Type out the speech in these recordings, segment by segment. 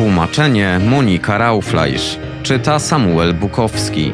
Tłumaczenie Monika Raufleisch. Czyta Samuel Bukowski.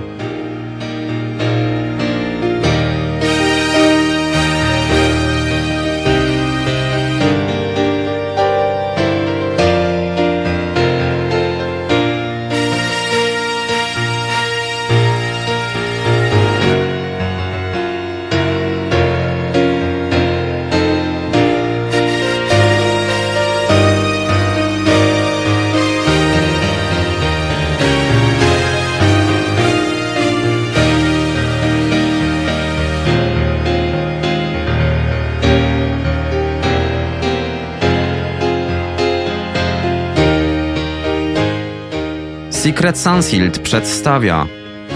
Secret Sunsilt przedstawia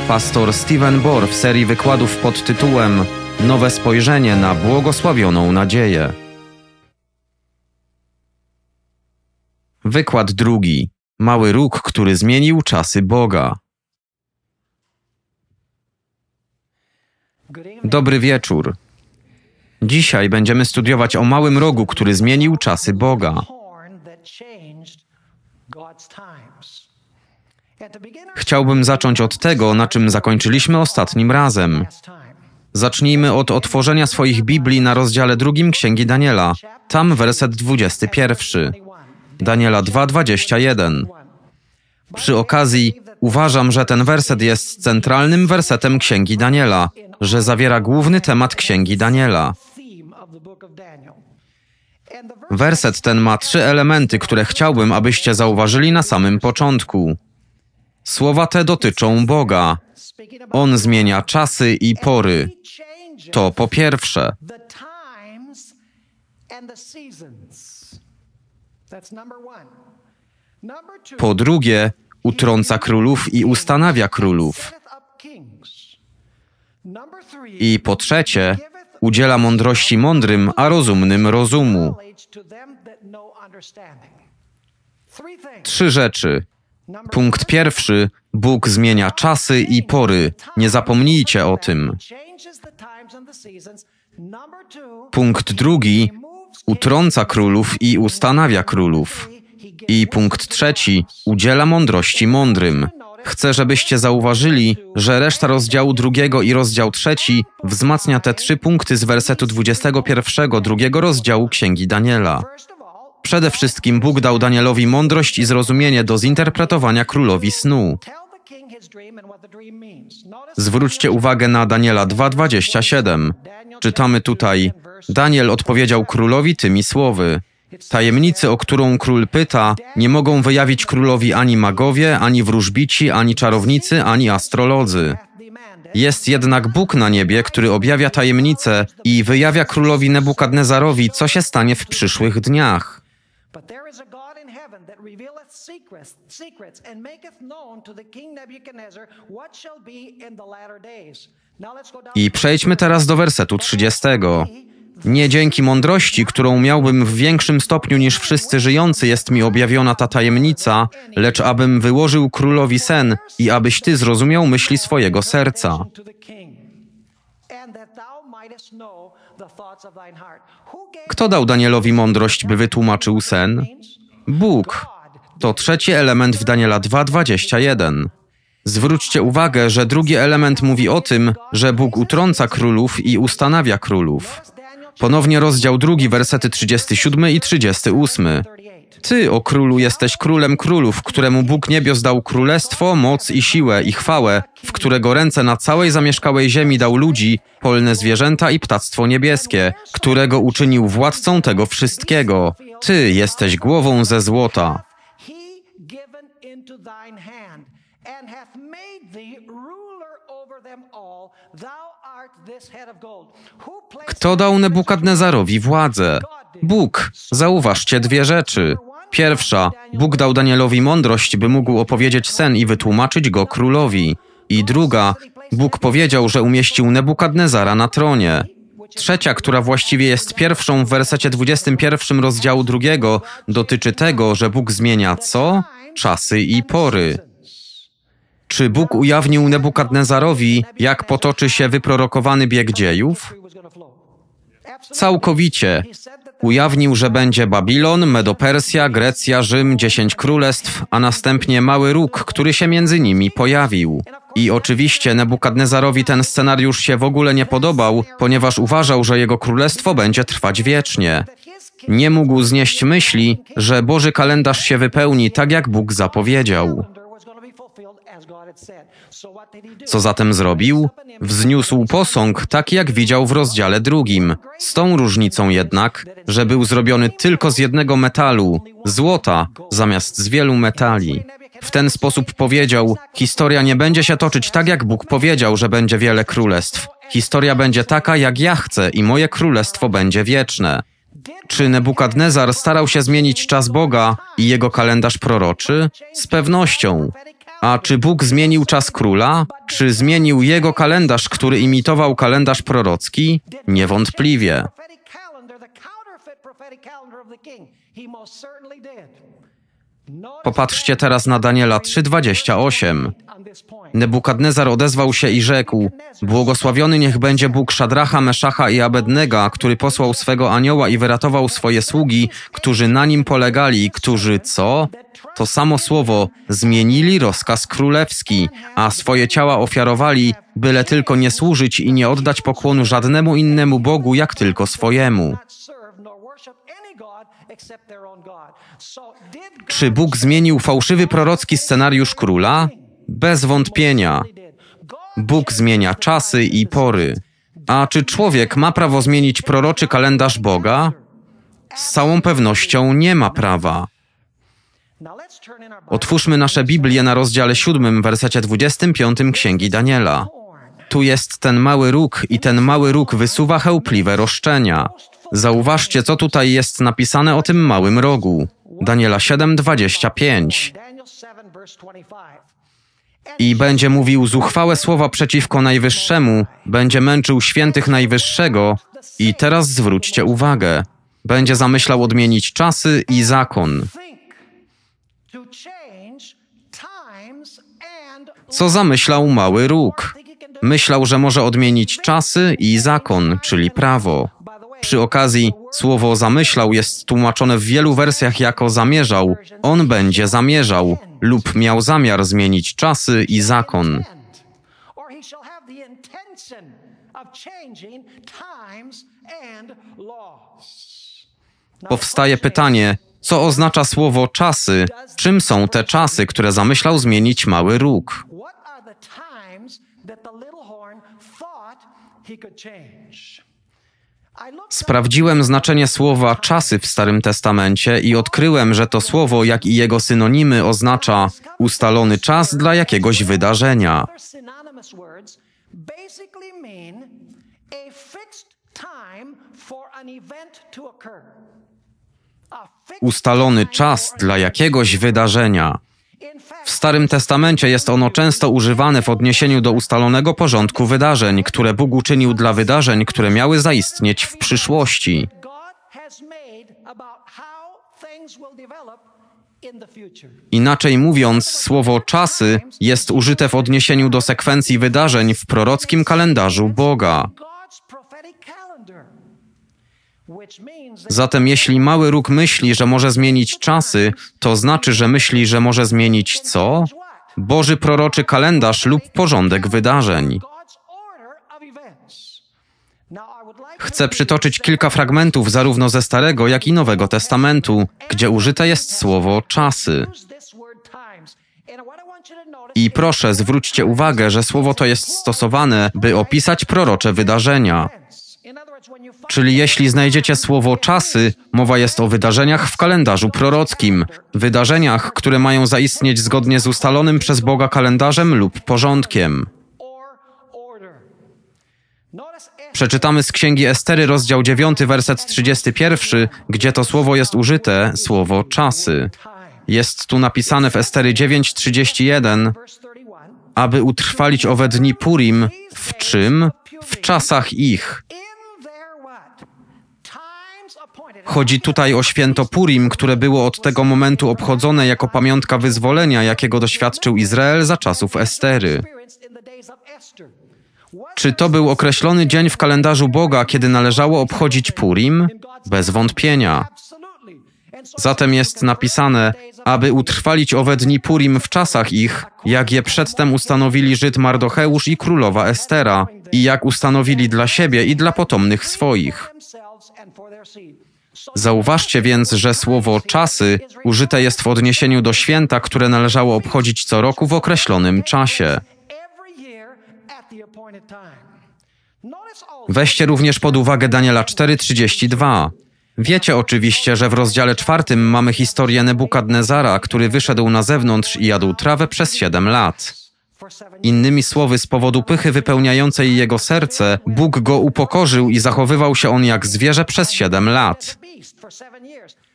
pastor Steven Bohr w serii wykładów pod tytułem Nowe spojrzenie na błogosławioną nadzieję. Wykład drugi. Mały róg, który zmienił czasy Boga. Dobry wieczór. Dzisiaj będziemy studiować o małym rogu, który zmienił czasy Boga. Chciałbym zacząć od tego, na czym zakończyliśmy ostatnim razem. Zacznijmy od otworzenia swoich Biblii na rozdziale drugim Księgi Daniela, tam werset 21. Daniela 2:21. Przy okazji uważam, że ten werset jest centralnym wersetem Księgi Daniela, że zawiera główny temat Księgi Daniela. Werset ten ma trzy elementy, które chciałbym, abyście zauważyli na samym początku. Słowa te dotyczą Boga. On zmienia czasy i pory. To po pierwsze. Po drugie, utrąca królów i ustanawia królów. I po trzecie, udziela mądrości mądrym, a rozumnym rozumu. Trzy rzeczy. Punkt pierwszy. Bóg zmienia czasy i pory. Nie zapomnijcie o tym. Punkt drugi. Utrąca królów i ustanawia królów. I punkt trzeci. Udziela mądrości mądrym. Chcę, żebyście zauważyli, że reszta rozdziału drugiego i rozdział trzeci wzmacnia te trzy punkty z wersetu 21 drugiego rozdziału Księgi Daniela. Przede wszystkim Bóg dał Danielowi mądrość i zrozumienie do zinterpretowania królowi snu. Zwróćcie uwagę na Daniela 2:27. Czytamy tutaj: Daniel odpowiedział królowi tymi słowy: Tajemnicy, o którą król pyta, nie mogą wyjawić królowi ani magowie, ani wróżbici, ani czarownicy, ani astrolodzy. Jest jednak Bóg na niebie, który objawia tajemnice i wyjawia królowi Nebukadnezarowi, co się stanie w przyszłych dniach. But there is a God in heaven that revealeth secrets, secrets and maketh known to the king Nebuchadnezzar what shall be in the latter days. I przejdźmy teraz do wersetu 30. Nie dzięki mądrości, którą miałbym w większym stopniu niż wszyscy żyjący, jest mi objawiona ta tajemnica, lecz abym wyłożył królowi sen i abyś ty zrozumiał myśli swojego serca. Kto dał Danielowi mądrość, by wytłumaczył sen? Bóg. To trzeci element w Daniela 2:21. Zwróćcie uwagę, że drugi element mówi o tym, że Bóg utrąca królów i ustanawia królów. Ponownie rozdział drugi, wersety 37 i 38. Ty, o królu, jesteś królem królów, któremu Bóg niebios dał królestwo, moc i siłę i chwałę, w którego ręce na całej zamieszkałej ziemi dał ludzi, polne zwierzęta i ptactwo niebieskie, którego uczynił władcą tego wszystkiego. Ty jesteś głową ze złota. Kto dał Nebukadnezarowi władzę? Bóg. Zauważcie dwie rzeczy. Pierwsza, Bóg dał Danielowi mądrość, by mógł opowiedzieć sen i wytłumaczyć go królowi. I druga, Bóg powiedział, że umieścił Nebukadnezara na tronie. Trzecia, która właściwie jest pierwszą w wersecie 21 rozdziału drugiego, dotyczy tego, że Bóg zmienia co? Czasy i pory. Czy Bóg ujawnił Nebukadnezarowi, jak potoczy się wyprorokowany bieg dziejów? Całkowicie. Ujawnił, że będzie Babilon, Medopersja, Grecja, Rzym, dziesięć królestw, a następnie mały róg, który się między nimi pojawił. I oczywiście Nebukadnezarowi ten scenariusz się w ogóle nie podobał, ponieważ uważał, że jego królestwo będzie trwać wiecznie. Nie mógł znieść myśli, że Boży kalendarz się wypełni tak, jak Bóg zapowiedział. Co zatem zrobił? Wzniósł posąg, tak jak widział w rozdziale drugim. Z tą różnicą jednak, że był zrobiony tylko z jednego metalu, złota, zamiast z wielu metali. W ten sposób powiedział: Historia nie będzie się toczyć tak, jak Bóg powiedział, że będzie wiele królestw. Historia będzie taka, jak ja chcę, i moje królestwo będzie wieczne. Czy Nebukadnezar starał się zmienić czas Boga i jego kalendarz proroczy? Z pewnością. A czy Bóg zmienił czas króla? Czy zmienił jego kalendarz, który imitował kalendarz prorocki? Niewątpliwie. Popatrzcie teraz na Daniela 3:28. Nebukadnezar odezwał się i rzekł: Błogosławiony niech będzie Bóg Szadracha, Meszacha i Abednego, który posłał swego anioła i wyratował swoje sługi, którzy na nim polegali, którzy co? To samo słowo zmienili rozkaz królewski, a swoje ciała ofiarowali, byle tylko nie służyć i nie oddać pokłonu żadnemu innemu Bogu, jak tylko swojemu. Czy Bóg zmienił fałszywy prorocki scenariusz króla? Bez wątpienia. Bóg zmienia czasy i pory. A czy człowiek ma prawo zmienić proroczy kalendarz Boga? Z całą pewnością nie ma prawa. Otwórzmy nasze Biblię na rozdziale 7, wersecie 25 Księgi Daniela. Tu jest ten mały róg i ten mały róg wysuwa chełpliwe roszczenia. Zauważcie, co tutaj jest napisane o tym małym rogu. Daniela 7:25. I będzie mówił zuchwałe słowa przeciwko Najwyższemu, będzie męczył świętych Najwyższego. I teraz zwróćcie uwagę. Będzie zamyślał odmienić czasy i zakon. Co zamyślał mały róg? Myślał, że może odmienić czasy i zakon, czyli prawo. Przy okazji, słowo zamyślał jest tłumaczone w wielu wersjach jako zamierzał, on będzie zamierzał lub miał zamiar zmienić czasy i zakon. Powstaje pytanie, co oznacza słowo czasy? Czym są te czasy, które zamyślał zmienić mały róg? that the little horn thought he could change? Sprawdziłem znaczenie słowa czasy w Starym Testamencie i odkryłem, że to słowo, jak i jego synonimy, oznacza ustalony czas dla jakiegoś wydarzenia. Ustalony czas dla jakiegoś wydarzenia. W Starym Testamencie jest ono często używane w odniesieniu do ustalonego porządku wydarzeń, które Bóg uczynił dla wydarzeń, które miały zaistnieć w przyszłości. Inaczej mówiąc, słowo czasy jest użyte w odniesieniu do sekwencji wydarzeń w prorockim kalendarzu Boga. Zatem jeśli mały róg myśli, że może zmienić czasy, to znaczy, że myśli, że może zmienić co? Boży proroczy kalendarz lub porządek wydarzeń. Chcę przytoczyć kilka fragmentów zarówno ze Starego, jak i Nowego Testamentu, gdzie użyte jest słowo czasy. I proszę, zwróćcie uwagę, że słowo to jest stosowane, by opisać prorocze wydarzenia. Czyli jeśli znajdziecie słowo czasy, mowa jest o wydarzeniach w kalendarzu prorockim, wydarzeniach, które mają zaistnieć zgodnie z ustalonym przez Boga kalendarzem lub porządkiem. Przeczytamy z Księgi Estery, rozdział 9, werset 31, gdzie to słowo jest użyte, słowo czasy. Jest tu napisane w Estery 9:31, aby utrwalić owe dni Purim, w czym? W czasach ich, Chodzi tutaj o święto Purim, które było od tego momentu obchodzone jako pamiątka wyzwolenia, jakiego doświadczył Izrael za czasów Estery. Czy to był określony dzień w kalendarzu Boga, kiedy należało obchodzić Purim? Bez wątpienia. Zatem jest napisane, aby utrwalić owe dni Purim w czasach ich, jak je przedtem ustanowili Żyd Mardocheusz i królowa Estera, i jak ustanowili dla siebie i dla potomnych swoich. Zauważcie więc, że słowo czasy użyte jest w odniesieniu do święta, które należało obchodzić co roku w określonym czasie. Weźcie również pod uwagę Daniela 4:32. Wiecie oczywiście, że w rozdziale czwartym mamy historię Nebukadnezara, który wyszedł na zewnątrz i jadł trawę przez siedem lat. Innymi słowy, z powodu pychy wypełniającej jego serce, Bóg go upokorzył i zachowywał się on jak zwierzę przez siedem lat.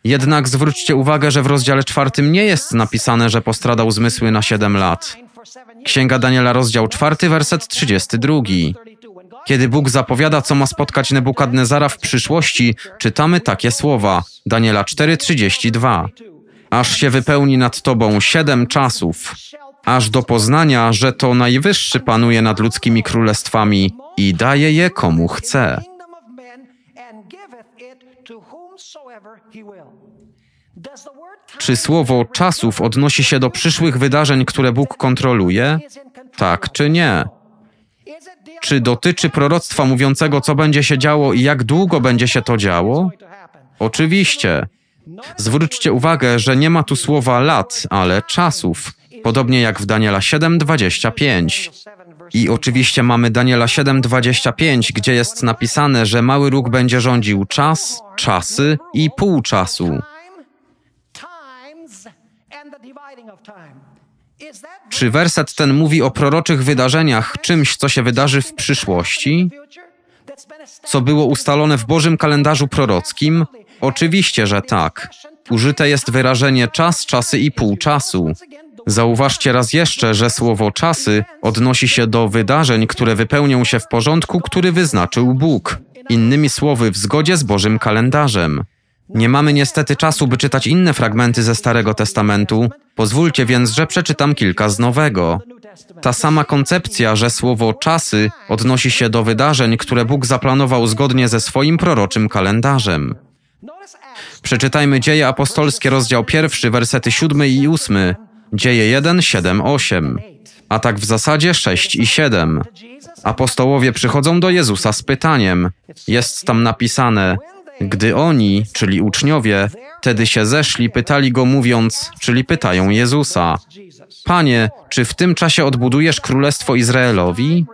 Jednak zwróćcie uwagę, że w rozdziale czwartym nie jest napisane, że postradał zmysły na siedem lat. Księga Daniela, rozdział czwarty, werset trzydziesty drugi. Kiedy Bóg zapowiada, co ma spotkać Nebukadnezara w przyszłości, czytamy takie słowa. Daniela 4:32. Aż się wypełni nad tobą siedem czasów aż do poznania, że to Najwyższy panuje nad ludzkimi królestwami i daje je komu chce. Czy słowo czasów odnosi się do przyszłych wydarzeń, które Bóg kontroluje? Tak czy nie? Czy dotyczy proroctwa mówiącego, co będzie się działo i jak długo będzie się to działo? Oczywiście. Zwróćcie uwagę, że nie ma tu słowa lat, ale czasów podobnie jak w Daniela 7:25. I oczywiście mamy Daniela 7:25, gdzie jest napisane, że mały róg będzie rządził czas, czasy i pół czasu. Czy werset ten mówi o proroczych wydarzeniach, czymś, co się wydarzy w przyszłości? Co było ustalone w Bożym kalendarzu prorockim? Oczywiście, że tak. Użyte jest wyrażenie czas, czasy i pół czasu. Zauważcie raz jeszcze, że słowo czasy odnosi się do wydarzeń, które wypełnią się w porządku, który wyznaczył Bóg. Innymi słowy, w zgodzie z Bożym kalendarzem. Nie mamy niestety czasu, by czytać inne fragmenty ze Starego Testamentu, pozwólcie więc, że przeczytam kilka z Nowego. Ta sama koncepcja, że słowo czasy odnosi się do wydarzeń, które Bóg zaplanował zgodnie ze swoim proroczym kalendarzem. Przeczytajmy Dzieje Apostolskie, rozdział pierwszy, wersety siódmy i ósmy. Dzieje 1, 7, 8. A tak w zasadzie 6 i 7. Apostołowie przychodzą do Jezusa z pytaniem. Jest tam napisane, gdy oni, czyli uczniowie, tedy się zeszli, pytali go mówiąc, czyli pytają Jezusa: Panie, czy w tym czasie odbudujesz królestwo Izraelowi?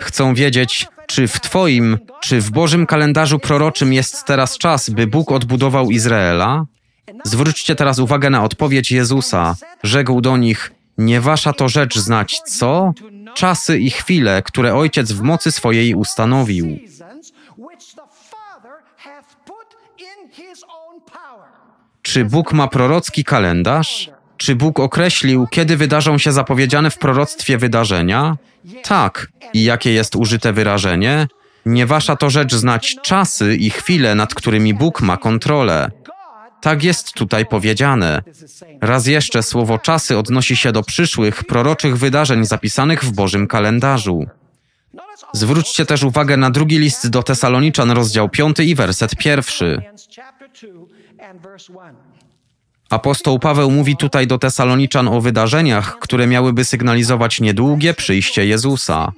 Chcą wiedzieć, czy w Twoim, czy w Bożym kalendarzu proroczym jest teraz czas, by Bóg odbudował Izraela? Zwróćcie teraz uwagę na odpowiedź Jezusa. Rzekł do nich: Nie wasza to rzecz znać, co? Czasy i chwile, które ojciec w mocy swojej ustanowił. Czy Bóg ma prorocki kalendarz? Czy Bóg określił, kiedy wydarzą się zapowiedziane w proroctwie wydarzenia? Tak. I jakie jest użyte wyrażenie? Nie wasza to rzecz znać czasy i chwile, nad którymi Bóg ma kontrolę. Tak jest tutaj powiedziane. Raz jeszcze słowo czasy odnosi się do przyszłych, proroczych wydarzeń zapisanych w Bożym kalendarzu. Zwróćcie też uwagę na drugi list do Tesaloniczan, rozdział 5 i werset pierwszy. Apostoł Paweł mówi tutaj do Tesaloniczan o wydarzeniach, które miałyby sygnalizować niedługie przyjście Jezusa.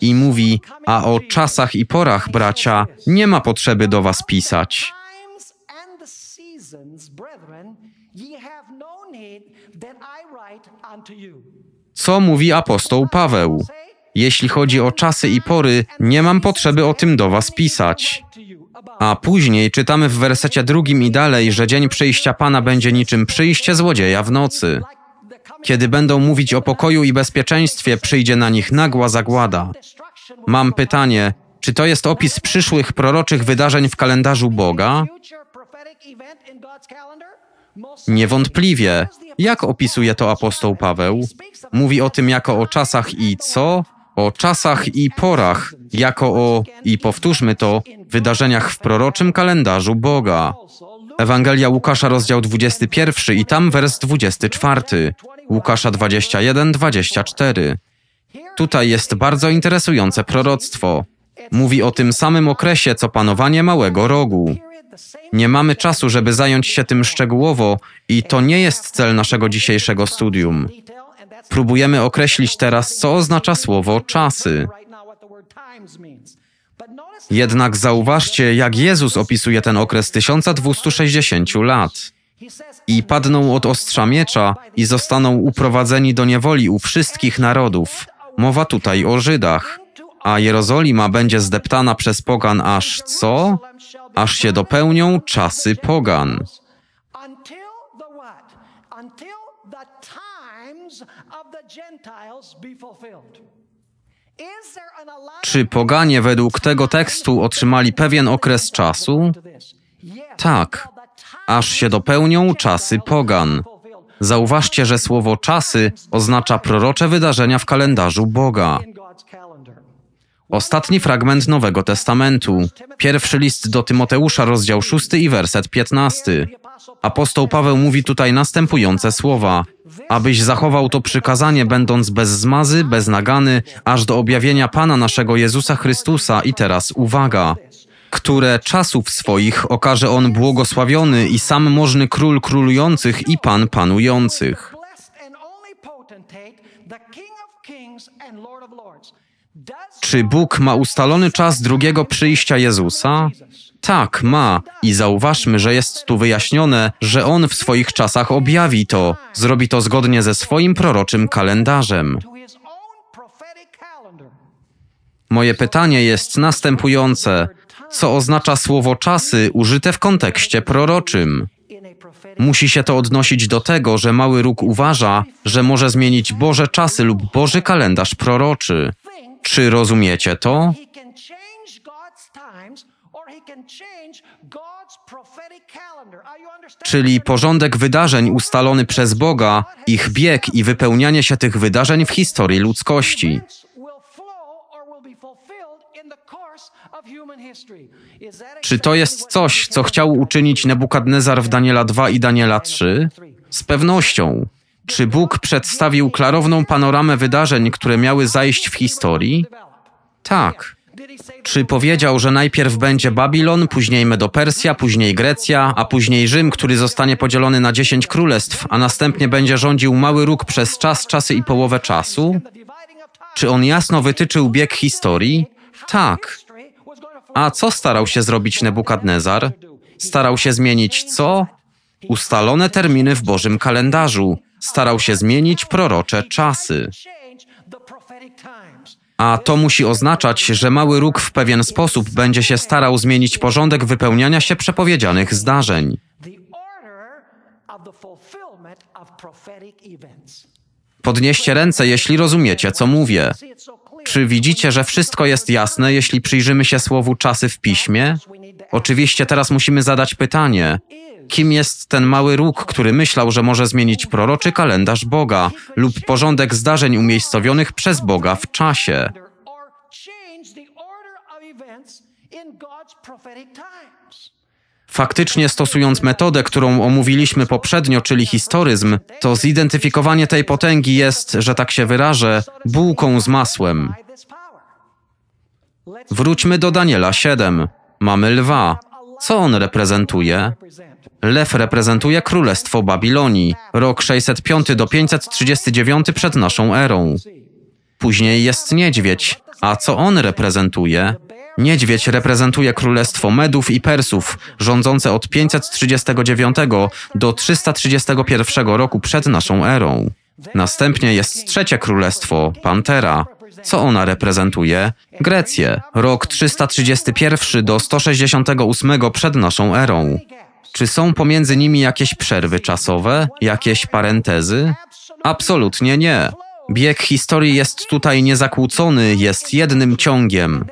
I mówi: A o czasach i porach, bracia, nie ma potrzeby do was pisać Co mówi apostoł Paweł? Jeśli chodzi o czasy i pory, nie mam potrzeby o tym do was pisać. A później czytamy w wersecie drugim i dalej, że dzień przyjścia Pana będzie niczym przyjście złodzieja w nocy. Kiedy będą mówić o pokoju i bezpieczeństwie, przyjdzie na nich nagła zagłada. Mam pytanie, czy to jest opis przyszłych proroczych wydarzeń w kalendarzu Boga? Niewątpliwie, jak opisuje to apostoł Paweł, mówi o tym jako o czasach i co, o czasach i porach, jako o, i powtórzmy to, wydarzeniach w proroczym kalendarzu Boga. Ewangelia Łukasza, rozdział 21 i tam wers 24, Łukasza 21, 24. Tutaj jest bardzo interesujące proroctwo. Mówi o tym samym okresie, co panowanie małego rogu. Nie mamy czasu, żeby zająć się tym szczegółowo i to nie jest cel naszego dzisiejszego studium. Próbujemy określić teraz, co oznacza słowo czasy. Jednak zauważcie, jak Jezus opisuje ten okres 1260 lat. I padną od ostrza miecza i zostaną uprowadzeni do niewoli u wszystkich narodów. Mowa tutaj o Żydach a Jerozolima będzie zdeptana przez pogan aż co? Aż się dopełnią czasy pogan. Czy poganie według tego tekstu otrzymali pewien okres czasu? Tak, aż się dopełnią czasy pogan. Zauważcie, że słowo czasy oznacza prorocze wydarzenia w kalendarzu Boga. Ostatni fragment Nowego Testamentu. Pierwszy list do Tymoteusza, rozdział 6 i werset 15. Apostoł Paweł mówi tutaj następujące słowa: Abyś zachował to przykazanie, będąc bez zmazy, bez nagany, aż do objawienia Pana naszego Jezusa Chrystusa. I teraz uwaga które czasów swoich okaże on błogosławiony i sam możny król królujących i pan panujących. Czy Bóg ma ustalony czas drugiego przyjścia Jezusa? Tak, ma. I zauważmy, że jest tu wyjaśnione, że On w swoich czasach objawi to. Zrobi to zgodnie ze swoim proroczym kalendarzem. Moje pytanie jest następujące. Co oznacza słowo czasy użyte w kontekście proroczym? Musi się to odnosić do tego, że mały róg uważa, że może zmienić Boże czasy lub Boży kalendarz proroczy. Czy rozumiecie to? Czyli porządek wydarzeń ustalony przez Boga, ich bieg i wypełnianie się tych wydarzeń w historii ludzkości. Czy to jest coś, co chciał uczynić Nebukadnezar w Daniela 2 i Daniela 3? Z pewnością. Czy Bóg przedstawił klarowną panoramę wydarzeń, które miały zajść w historii? Tak. Czy powiedział, że najpierw będzie Babilon, później Medopersja, później Grecja, a później Rzym, który zostanie podzielony na dziesięć królestw, a następnie będzie rządził mały róg przez czas, czasy i połowę czasu? Czy on jasno wytyczył bieg historii? Tak. A co starał się zrobić Nebukadnezar? Starał się zmienić co? Ustalone terminy w Bożym kalendarzu starał się zmienić prorocze czasy. A to musi oznaczać, że mały róg w pewien sposób będzie się starał zmienić porządek wypełniania się przepowiedzianych zdarzeń. Podnieście ręce, jeśli rozumiecie, co mówię. Czy widzicie, że wszystko jest jasne, jeśli przyjrzymy się słowu czasy w piśmie? Oczywiście teraz musimy zadać pytanie: Kim jest ten mały róg, który myślał, że może zmienić proroczy kalendarz Boga lub porządek zdarzeń umiejscowionych przez Boga w czasie? Faktycznie stosując metodę, którą omówiliśmy poprzednio, czyli historyzm, to zidentyfikowanie tej potęgi jest, że tak się wyrażę, bułką z masłem. Wróćmy do Daniela 7. Mamy lwa. Co on reprezentuje? Lew reprezentuje Królestwo Babilonii, rok 605 do 539 przed naszą erą. Później jest niedźwiedź, a co on reprezentuje? Niedźwiedź reprezentuje królestwo Medów i Persów, rządzące od 539 do 331 roku przed naszą erą. Następnie jest trzecie królestwo, Pantera. Co ona reprezentuje? Grecję, rok 331 do 168 przed naszą erą. Czy są pomiędzy nimi jakieś przerwy czasowe, jakieś parentezy? Absolutnie nie. Bieg historii jest tutaj niezakłócony, jest jednym ciągiem.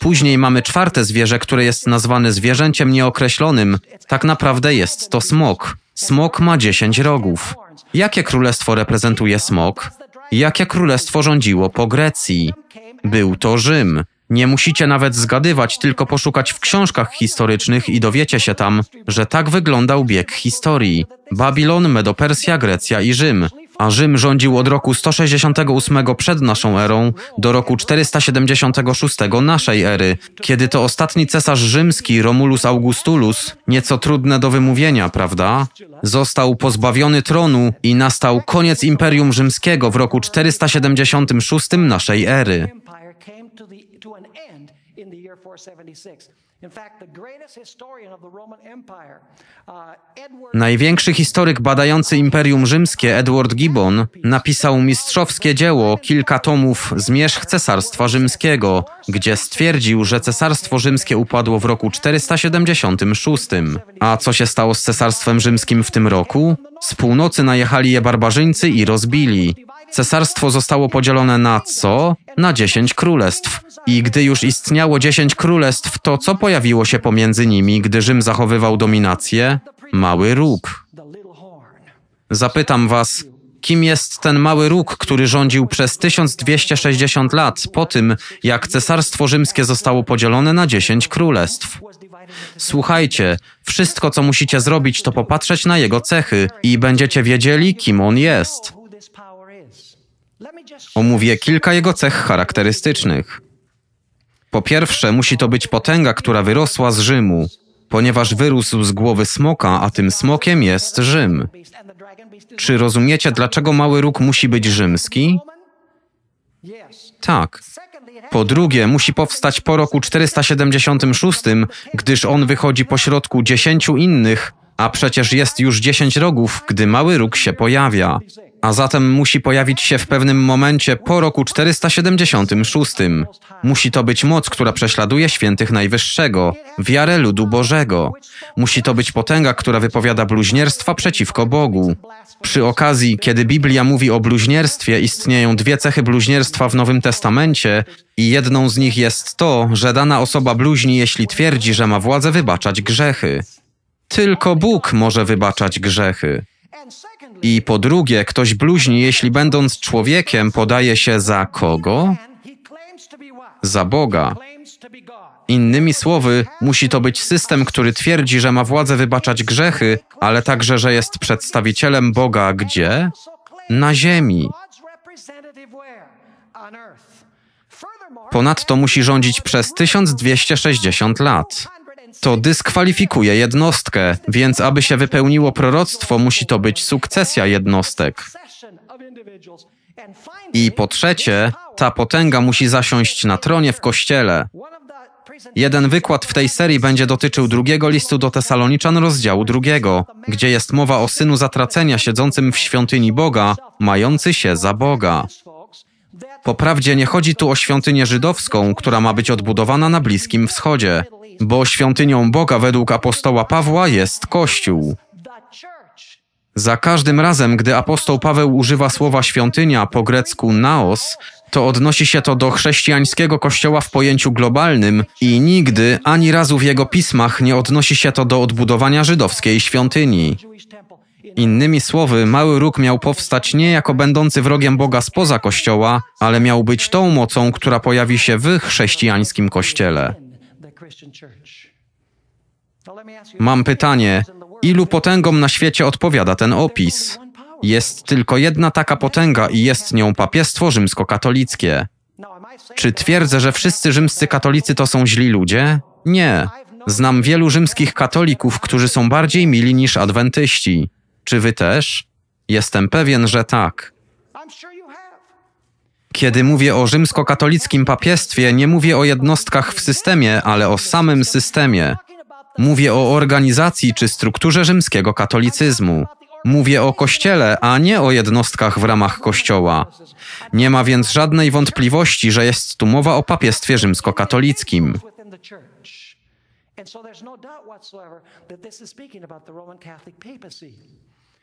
Później mamy czwarte zwierzę, które jest nazwane zwierzęciem nieokreślonym. Tak naprawdę jest to smok. Smok ma dziesięć rogów. Jakie królestwo reprezentuje smok? Jakie królestwo rządziło po Grecji? Był to Rzym. Nie musicie nawet zgadywać, tylko poszukać w książkach historycznych i dowiecie się tam, że tak wyglądał bieg historii. Babilon, Medopersja, Grecja i Rzym. A Rzym rządził od roku 168 przed naszą erą do roku 476 naszej ery, kiedy to ostatni cesarz rzymski Romulus Augustulus, nieco trudne do wymówienia, prawda, został pozbawiony tronu i nastał koniec Imperium Rzymskiego w roku 476 naszej ery the year 476. In fact, the greatest historian of the Roman Empire, uh, Edward Największy historyk badający Imperium Rzymskie Edward Gibbon napisał mistrzowskie dzieło kilka tomów Zmierzch Cesarstwa Rzymskiego, gdzie stwierdził, że Cesarstwo Rzymskie upadło w roku 476. A co się stało z Cesarstwem Rzymskim w tym roku? Z północy najechali je barbarzyńcy i rozbili. Cesarstwo zostało podzielone na co? Na dziesięć królestw. I gdy już istniało dziesięć królestw, to co pojawiło się pomiędzy nimi, gdy Rzym zachowywał dominację? Mały róg. Zapytam was, kim jest ten mały róg, który rządził przez 1260 lat po tym, jak Cesarstwo Rzymskie zostało podzielone na 10 królestw. Słuchajcie, wszystko co musicie zrobić to popatrzeć na jego cechy i będziecie wiedzieli, kim on jest omówię kilka jego cech charakterystycznych. Po pierwsze, musi to być potęga, która wyrosła z Rzymu, ponieważ wyrósł z głowy smoka, a tym smokiem jest Rzym. Czy rozumiecie, dlaczego mały róg musi być rzymski? Tak. Po drugie, musi powstać po roku 476, gdyż on wychodzi pośrodku dziesięciu innych, a przecież jest już dziesięć rogów, gdy mały róg się pojawia a zatem musi pojawić się w pewnym momencie po roku 476. Musi to być moc, która prześladuje świętych Najwyższego, wiarę ludu Bożego. Musi to być potęga, która wypowiada bluźnierstwa przeciwko Bogu. Przy okazji, kiedy Biblia mówi o bluźnierstwie, istnieją dwie cechy bluźnierstwa w Nowym Testamencie i jedną z nich jest to, że dana osoba bluźni, jeśli twierdzi, że ma władzę wybaczać grzechy. Tylko Bóg może wybaczać grzechy. I po drugie, ktoś bluźni, jeśli będąc człowiekiem podaje się za kogo? Za Boga. Innymi słowy, musi to być system, który twierdzi, że ma władzę wybaczać grzechy, ale także, że jest przedstawicielem Boga gdzie? Na ziemi. Ponadto musi rządzić przez 1260 lat to dyskwalifikuje jednostkę, więc aby się wypełniło proroctwo, musi to być sukcesja jednostek. I po trzecie, ta potęga musi zasiąść na tronie w kościele. Jeden wykład w tej serii będzie dotyczył drugiego listu do Tesaloniczan, rozdziału drugiego, gdzie jest mowa o synu zatracenia siedzącym w świątyni Boga, mający się za Boga. Wprawdzie nie chodzi tu o świątynię żydowską, która ma być odbudowana na Bliskim Wschodzie, bo świątynią Boga według apostoła Pawła jest Kościół. Za każdym razem, gdy apostoł Paweł używa słowa świątynia po grecku naos, to odnosi się to do chrześcijańskiego kościoła w pojęciu globalnym i nigdy ani razu w jego pismach nie odnosi się to do odbudowania żydowskiej świątyni. Innymi słowy, mały róg miał powstać nie jako będący wrogiem Boga spoza kościoła, ale miał być tą mocą, która pojawi się w chrześcijańskim kościele. Mam pytanie: ilu potęgom na świecie odpowiada ten opis? Jest tylko jedna taka potęga i jest nią papiestwo rzymskokatolickie. Czy twierdzę, że wszyscy rzymscy katolicy to są źli ludzie? Nie. Znam wielu rzymskich katolików, którzy są bardziej mili niż adwentyści. Czy wy też? Jestem pewien, że tak. Kiedy mówię o rzymskokatolickim papiestwie, nie mówię o jednostkach w systemie, ale o samym systemie. Mówię o organizacji czy strukturze rzymskiego katolicyzmu. Mówię o kościele, a nie o jednostkach w ramach kościoła. Nie ma więc żadnej wątpliwości, że jest tu mowa o papiestwie rzymskokatolickim. And so there's no doubt whatsoever that this is speaking about the Roman Catholic papacy.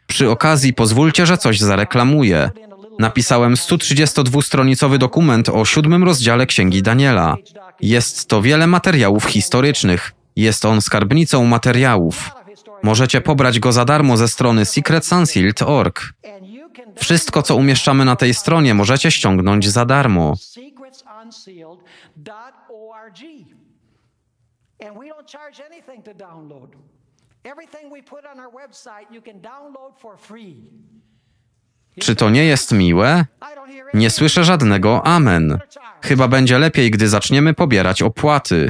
Przy okazji pozwólcie, że coś zareklamuję. Napisałem 132-stronicowy dokument o siódmym rozdziale Księgi Daniela. Jest to wiele materiałów historycznych. Jest on skarbnicą materiałów. Możecie pobrać go za darmo ze strony secretsunsealed.org. Wszystko, co umieszczamy na tej stronie, możecie ściągnąć za darmo. And we don't charge anything to download. Everything we put on our website you can download for free. Czy to nie jest miłe? Nie słyszę żadnego amen. Chyba będzie lepiej, gdy zaczniemy pobierać opłaty.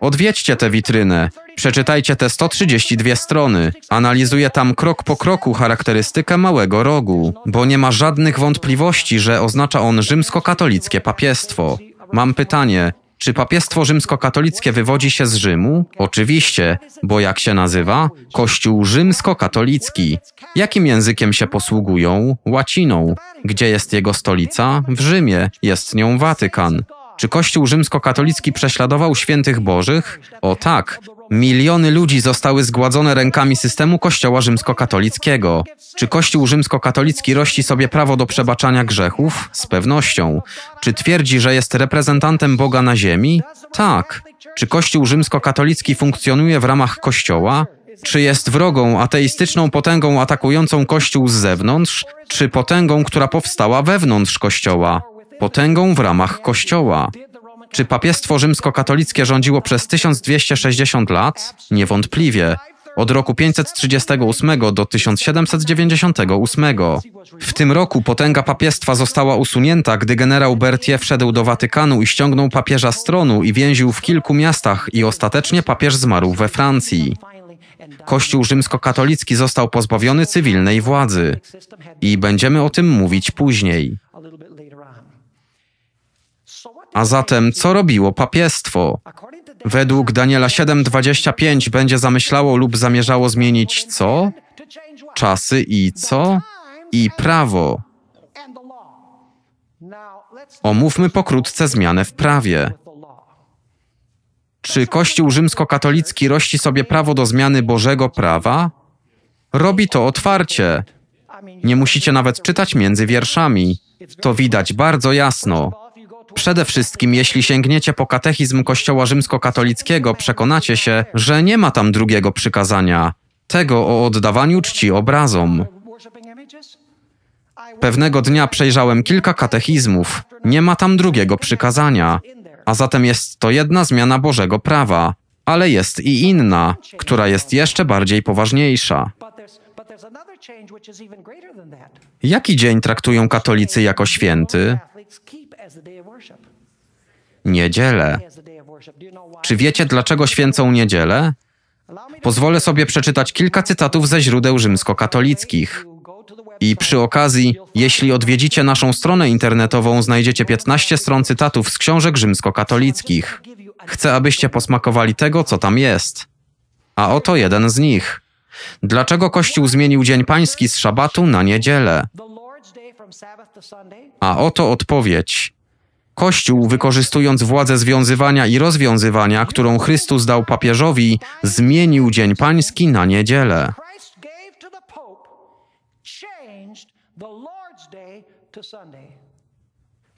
Odwiedźcie tę witrynę, przeczytajcie te 132 strony. Analizuję tam krok po kroku charakterystykę małego rogu, bo nie ma żadnych wątpliwości, że oznacza on rzymskokatolickie papiestwo. Mam pytanie, czy papiestwo rzymskokatolickie wywodzi się z Rzymu? Oczywiście, bo jak się nazywa? Kościół rzymskokatolicki. Jakim językiem się posługują? Łaciną. Gdzie jest jego stolica? W Rzymie. Jest nią Watykan. Czy Kościół rzymskokatolicki prześladował świętych bożych? O tak, Miliony ludzi zostały zgładzone rękami systemu Kościoła rzymskokatolickiego. Czy Kościół rzymskokatolicki rości sobie prawo do przebaczania grzechów? Z pewnością. Czy twierdzi, że jest reprezentantem Boga na ziemi? Tak. Czy Kościół rzymskokatolicki funkcjonuje w ramach Kościoła? Czy jest wrogą, ateistyczną potęgą atakującą Kościół z zewnątrz, czy potęgą, która powstała wewnątrz Kościoła? Potęgą w ramach Kościoła. Czy papiestwo rzymskokatolickie rządziło przez 1260 lat? Niewątpliwie. Od roku 538 do 1798. W tym roku potęga papiestwa została usunięta, gdy generał Berthier wszedł do Watykanu i ściągnął papieża z tronu i więził w kilku miastach i ostatecznie papież zmarł we Francji. Kościół rzymskokatolicki został pozbawiony cywilnej władzy i będziemy o tym mówić później. A zatem, co robiło papiestwo? Według Daniela 7:25 będzie zamyślało lub zamierzało zmienić co? Czasy i co? I prawo. Omówmy pokrótce zmianę w prawie. Czy Kościół rzymskokatolicki rości sobie prawo do zmiany Bożego prawa? Robi to otwarcie. Nie musicie nawet czytać między wierszami. To widać bardzo jasno. Przede wszystkim, jeśli sięgniecie po katechizm Kościoła Rzymskokatolickiego, przekonacie się, że nie ma tam drugiego przykazania, tego o oddawaniu czci obrazom. Pewnego dnia przejrzałem kilka katechizmów. Nie ma tam drugiego przykazania, a zatem jest to jedna zmiana Bożego prawa, ale jest i inna, która jest jeszcze bardziej poważniejsza. Jaki dzień traktują katolicy jako święty? Niedzielę. Czy wiecie, dlaczego święcą niedzielę? Pozwolę sobie przeczytać kilka cytatów ze źródeł rzymskokatolickich. I przy okazji, jeśli odwiedzicie naszą stronę internetową, znajdziecie 15 stron cytatów z książek rzymskokatolickich. Chcę, abyście posmakowali tego, co tam jest. A oto jeden z nich. Dlaczego Kościół zmienił Dzień Pański z szabatu na niedzielę? A oto odpowiedź. Kościół, wykorzystując władzę związywania i rozwiązywania, którą Chrystus dał papieżowi, zmienił Dzień Pański na niedzielę.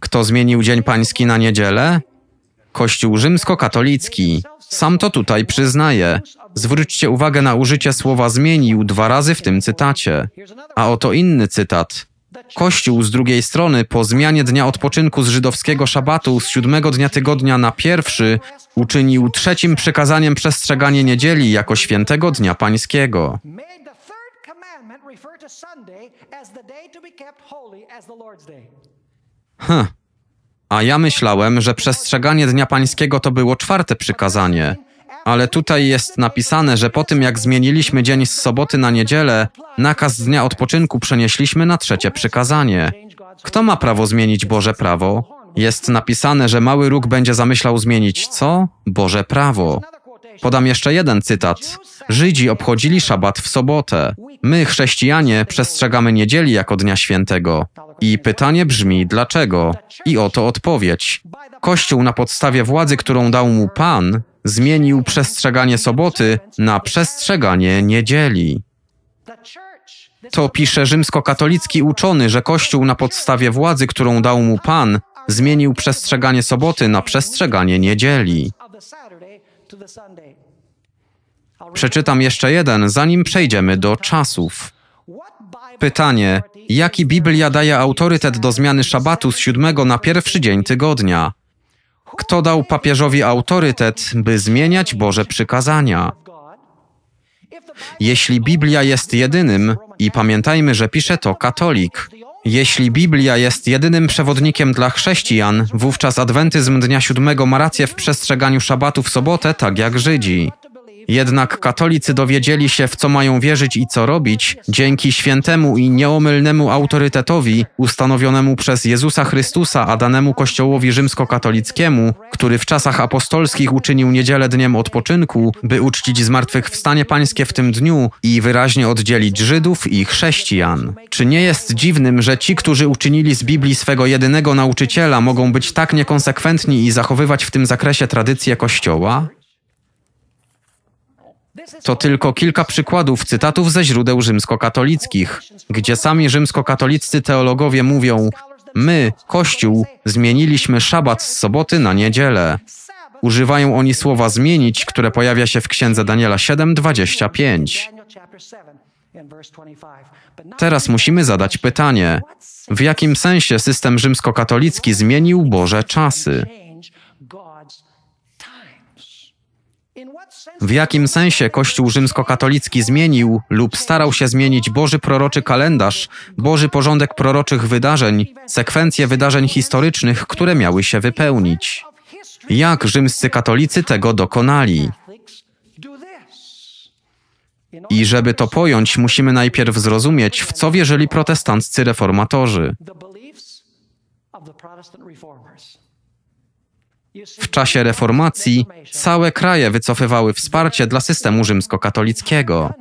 Kto zmienił Dzień Pański na niedzielę? Kościół rzymskokatolicki. Sam to tutaj przyznaje. Zwróćcie uwagę na użycie słowa zmienił dwa razy w tym cytacie. A oto inny cytat. Kościół z drugiej strony po zmianie dnia odpoczynku z żydowskiego szabatu z siódmego dnia tygodnia na pierwszy uczynił trzecim przykazaniem przestrzeganie niedzieli jako świętego dnia pańskiego. Hm. A ja myślałem, że przestrzeganie dnia pańskiego to było czwarte przykazanie. Ale tutaj jest napisane, że po tym jak zmieniliśmy dzień z soboty na niedzielę, nakaz dnia odpoczynku przenieśliśmy na trzecie przykazanie. Kto ma prawo zmienić Boże prawo? Jest napisane, że mały róg będzie zamyślał zmienić co? Boże prawo. Podam jeszcze jeden cytat. Żydzi obchodzili szabat w sobotę. My, chrześcijanie, przestrzegamy niedzieli jako dnia świętego. I pytanie brzmi dlaczego? I oto odpowiedź. Kościół na podstawie władzy, którą dał mu Pan, zmienił przestrzeganie soboty na przestrzeganie niedzieli. To pisze rzymskokatolicki uczony, że Kościół na podstawie władzy, którą dał mu Pan, zmienił przestrzeganie soboty na przestrzeganie niedzieli. Przeczytam jeszcze jeden, zanim przejdziemy do czasów. Pytanie: jaki Biblia daje autorytet do zmiany szabatu z siódmego na pierwszy dzień tygodnia? Kto dał papieżowi autorytet, by zmieniać Boże przykazania? Jeśli Biblia jest jedynym, i pamiętajmy, że pisze to katolik, jeśli Biblia jest jedynym przewodnikiem dla chrześcijan, wówczas adwentyzm dnia siódmego ma rację w przestrzeganiu szabatu w sobotę, tak jak Żydzi. Jednak katolicy dowiedzieli się, w co mają wierzyć i co robić, dzięki świętemu i nieomylnemu autorytetowi ustanowionemu przez Jezusa Chrystusa, a danemu Kościołowi rzymskokatolickiemu, który w czasach apostolskich uczynił niedzielę dniem odpoczynku, by uczcić zmartwychwstanie pańskie w tym dniu i wyraźnie oddzielić Żydów i chrześcijan. Czy nie jest dziwnym, że ci, którzy uczynili z Biblii swego jedynego nauczyciela, mogą być tak niekonsekwentni i zachowywać w tym zakresie tradycję Kościoła? To tylko kilka przykładów cytatów ze źródeł rzymskokatolickich, gdzie sami rzymskokatoliccy teologowie mówią: My, Kościół, zmieniliśmy szabat z soboty na niedzielę. Używają oni słowa zmienić, które pojawia się w księdze Daniela 7:25. Teraz musimy zadać pytanie: w jakim sensie system rzymskokatolicki zmienił Boże czasy? W jakim sensie Kościół rzymskokatolicki zmienił lub starał się zmienić Boży proroczy kalendarz, Boży porządek proroczych wydarzeń, sekwencję wydarzeń historycznych, które miały się wypełnić? Jak rzymscy katolicy tego dokonali? I żeby to pojąć, musimy najpierw zrozumieć, w co wierzyli protestanccy reformatorzy. W czasie reformacji całe kraje wycofywały wsparcie dla systemu rzymskokatolickiego.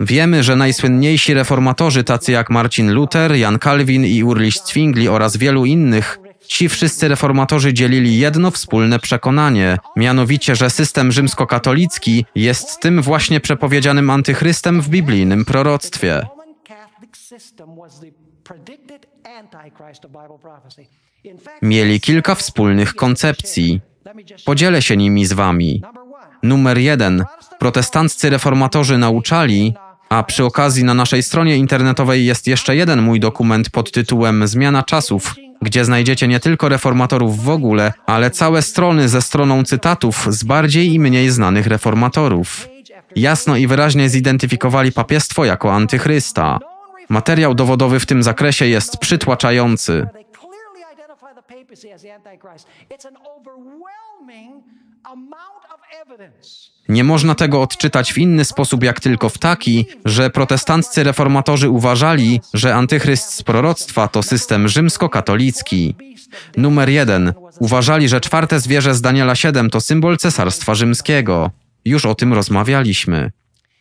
Wiemy, że najsłynniejsi reformatorzy tacy jak Marcin Luther, Jan Calvin i Urlich Zwingli oraz wielu innych, ci wszyscy reformatorzy dzielili jedno wspólne przekonanie, mianowicie, że system rzymskokatolicki jest tym właśnie przepowiedzianym antychrystem w biblijnym proroctwie. Mieli kilka wspólnych koncepcji. Podzielę się nimi z wami. Numer jeden. Protestanccy reformatorzy nauczali, a przy okazji na naszej stronie internetowej jest jeszcze jeden mój dokument pod tytułem Zmiana czasów, gdzie znajdziecie nie tylko reformatorów w ogóle, ale całe strony ze stroną cytatów z bardziej i mniej znanych reformatorów. Jasno i wyraźnie zidentyfikowali papiestwo jako antychrysta. Materiał dowodowy w tym zakresie jest przytłaczający. Nie można tego odczytać w inny sposób, jak tylko w taki, że protestanccy reformatorzy uważali, że antychryst z proroctwa to system rzymskokatolicki. Numer jeden. Uważali, że czwarte zwierzę z Daniela 7 to symbol Cesarstwa Rzymskiego. Już o tym rozmawialiśmy.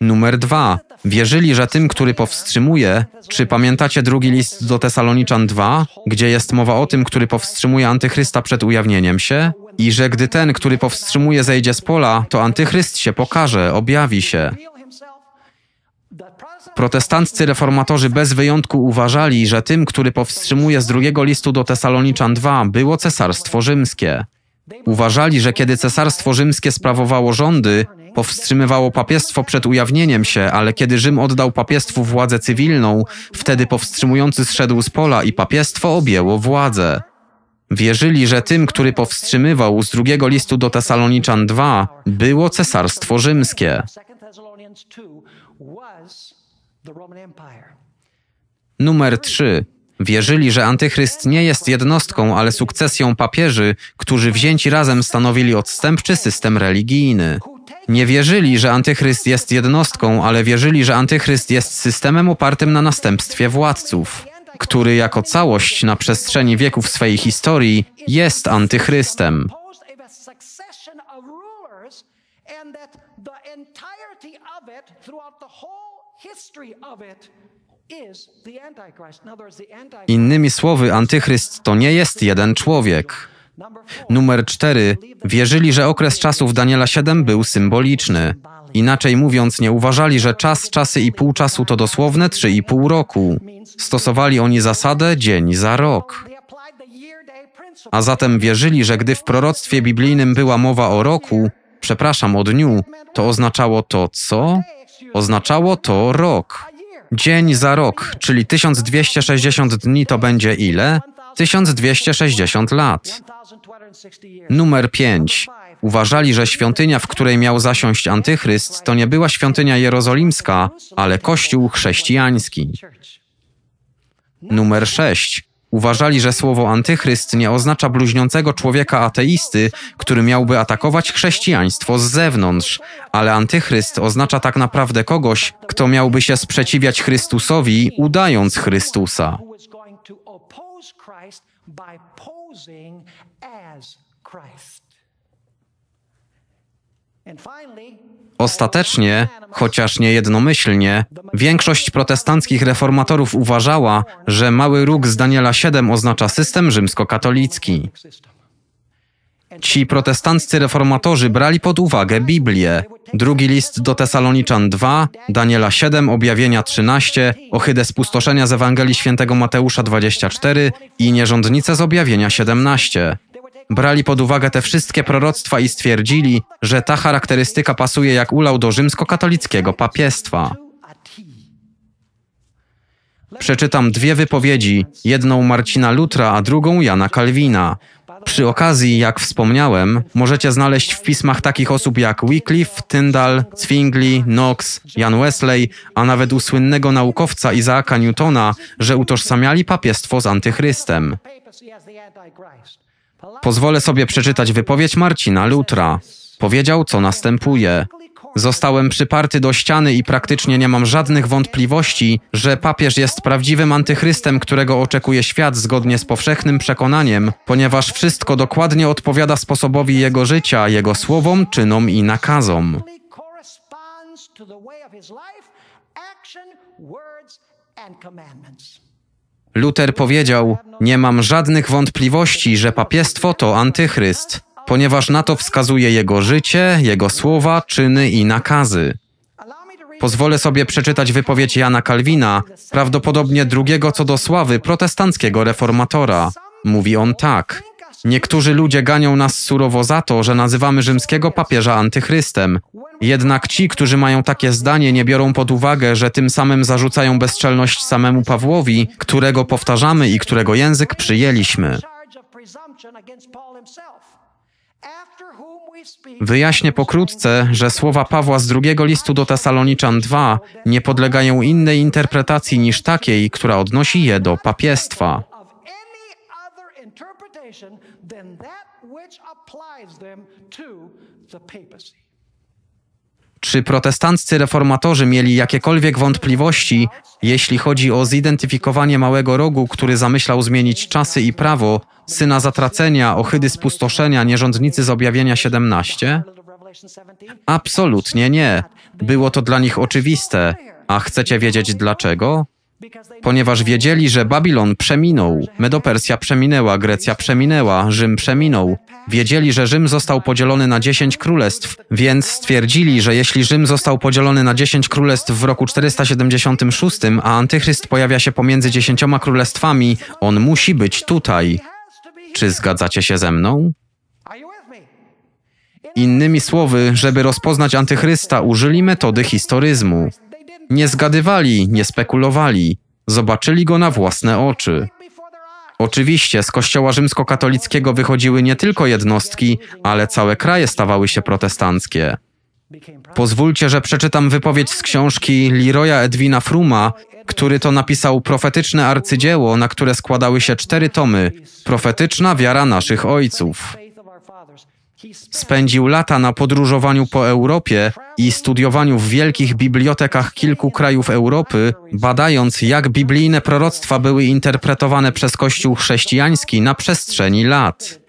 Numer dwa. Wierzyli, że tym, który powstrzymuje, czy pamiętacie drugi list do Tesaloniczan 2, gdzie jest mowa o tym, który powstrzymuje antychrysta przed ujawnieniem się? I że gdy ten, który powstrzymuje, zejdzie z pola, to antychryst się pokaże, objawi się. Protestanccy reformatorzy bez wyjątku uważali, że tym, który powstrzymuje z drugiego listu do Tesaloniczan 2, było cesarstwo rzymskie. Uważali, że kiedy cesarstwo rzymskie sprawowało rządy, Powstrzymywało papiestwo przed ujawnieniem się, ale kiedy Rzym oddał papiestwu władzę cywilną, wtedy powstrzymujący zszedł z pola i papiestwo objęło władzę. Wierzyli, że tym, który powstrzymywał z drugiego listu do Tesaloniczan 2, było cesarstwo rzymskie. Numer 3. Wierzyli, że antychryst nie jest jednostką, ale sukcesją papieży, którzy wzięci razem stanowili odstępczy system religijny. Nie wierzyli, że antychryst jest jednostką, ale wierzyli, że antychryst jest systemem opartym na następstwie władców, który jako całość na przestrzeni wieków swojej historii jest antychrystem. Innymi słowy, antychryst to nie jest jeden człowiek. Numer 4. Wierzyli, że okres czasów Daniela 7 był symboliczny. Inaczej mówiąc, nie uważali, że czas, czasy i pół czasu to dosłowne 3,5 roku. Stosowali oni zasadę dzień za rok. A zatem wierzyli, że gdy w proroctwie biblijnym była mowa o roku, przepraszam, o dniu, to oznaczało to co? Oznaczało to rok. Dzień za rok, czyli 1260 dni to będzie ile? 1260 lat. Numer 5. Uważali, że świątynia, w której miał zasiąść antychryst, to nie była świątynia jerozolimska, ale kościół chrześcijański. Numer 6. Uważali, że słowo antychryst nie oznacza bluźniącego człowieka ateisty, który miałby atakować chrześcijaństwo z zewnątrz, ale antychryst oznacza tak naprawdę kogoś, kto miałby się sprzeciwiać Chrystusowi, udając Chrystusa. Christ by posing Ostatecznie, chociaż nie jednomyślnie, większość protestanckich reformatorów uważała, że mały róg z Daniela 7 oznacza system rzymskokatolicki. Ci protestanccy reformatorzy brali pod uwagę Biblię. Drugi list do Tesaloniczan 2, Daniela 7, Objawienia 13, Ochydę spustoszenia z Ewangelii Świętego Mateusza 24 i Nierządnice z Objawienia 17. Brali pod uwagę te wszystkie proroctwa i stwierdzili, że ta charakterystyka pasuje jak ulał do rzymskokatolickiego papiestwa. Przeczytam dwie wypowiedzi, jedną Marcina Lutra, a drugą Jana Kalwina. Przy okazji, jak wspomniałem, możecie znaleźć w pismach takich osób jak Wycliffe, Tyndall, Zwingli, Knox, Jan Wesley, a nawet u słynnego naukowca Izaaka Newtona, że utożsamiali papiestwo z antychrystem. Pozwolę sobie przeczytać wypowiedź Marcina Lutra. Powiedział, co następuje. Zostałem przyparty do ściany i praktycznie nie mam żadnych wątpliwości, że papież jest prawdziwym antychrystem, którego oczekuje świat zgodnie z powszechnym przekonaniem, ponieważ wszystko dokładnie odpowiada sposobowi jego życia, jego słowom, czynom i nakazom. Luther powiedział: Nie mam żadnych wątpliwości, że papiestwo to antychryst ponieważ na to wskazuje jego życie, jego słowa, czyny i nakazy. Pozwolę sobie przeczytać wypowiedź Jana Kalwina, prawdopodobnie drugiego co do sławy protestanckiego reformatora. Mówi on tak. Niektórzy ludzie ganią nas surowo za to, że nazywamy rzymskiego papieża antychrystem. Jednak ci, którzy mają takie zdanie, nie biorą pod uwagę, że tym samym zarzucają bezczelność samemu Pawłowi, którego powtarzamy i którego język przyjęliśmy. Wyjaśnię pokrótce, że słowa Pawła z drugiego listu do Tesaloniczan 2 nie podlegają innej interpretacji niż takiej, która odnosi je do papiestwa. than that which applies them to the papacy. Czy protestanccy reformatorzy mieli jakiekolwiek wątpliwości, jeśli chodzi o zidentyfikowanie małego rogu, który zamyślał zmienić czasy i prawo, syna zatracenia, ohydy spustoszenia, nierządnicy z objawienia 17? Absolutnie nie. Było to dla nich oczywiste. A chcecie wiedzieć dlaczego? ponieważ wiedzieli, że Babilon przeminął, Medopersja przeminęła, Grecja przeminęła, Rzym przeminął. Wiedzieli, że Rzym został podzielony na dziesięć królestw, więc stwierdzili, że jeśli Rzym został podzielony na dziesięć królestw w roku 476, a antychryst pojawia się pomiędzy dziesięcioma królestwami, on musi być tutaj. Czy zgadzacie się ze mną? Innymi słowy, żeby rozpoznać antychrysta, użyli metody historyzmu. Nie zgadywali, nie spekulowali, zobaczyli go na własne oczy. Oczywiście z kościoła rzymskokatolickiego wychodziły nie tylko jednostki, ale całe kraje stawały się protestanckie. Pozwólcie, że przeczytam wypowiedź z książki Leroya Edwina Fruma, który to napisał profetyczne arcydzieło, na które składały się cztery tomy Profetyczna wiara naszych ojców. Spędził lata na podróżowaniu po Europie i studiowaniu w wielkich bibliotekach kilku krajów Europy, badając, jak biblijne proroctwa były interpretowane przez Kościół chrześcijański na przestrzeni lat.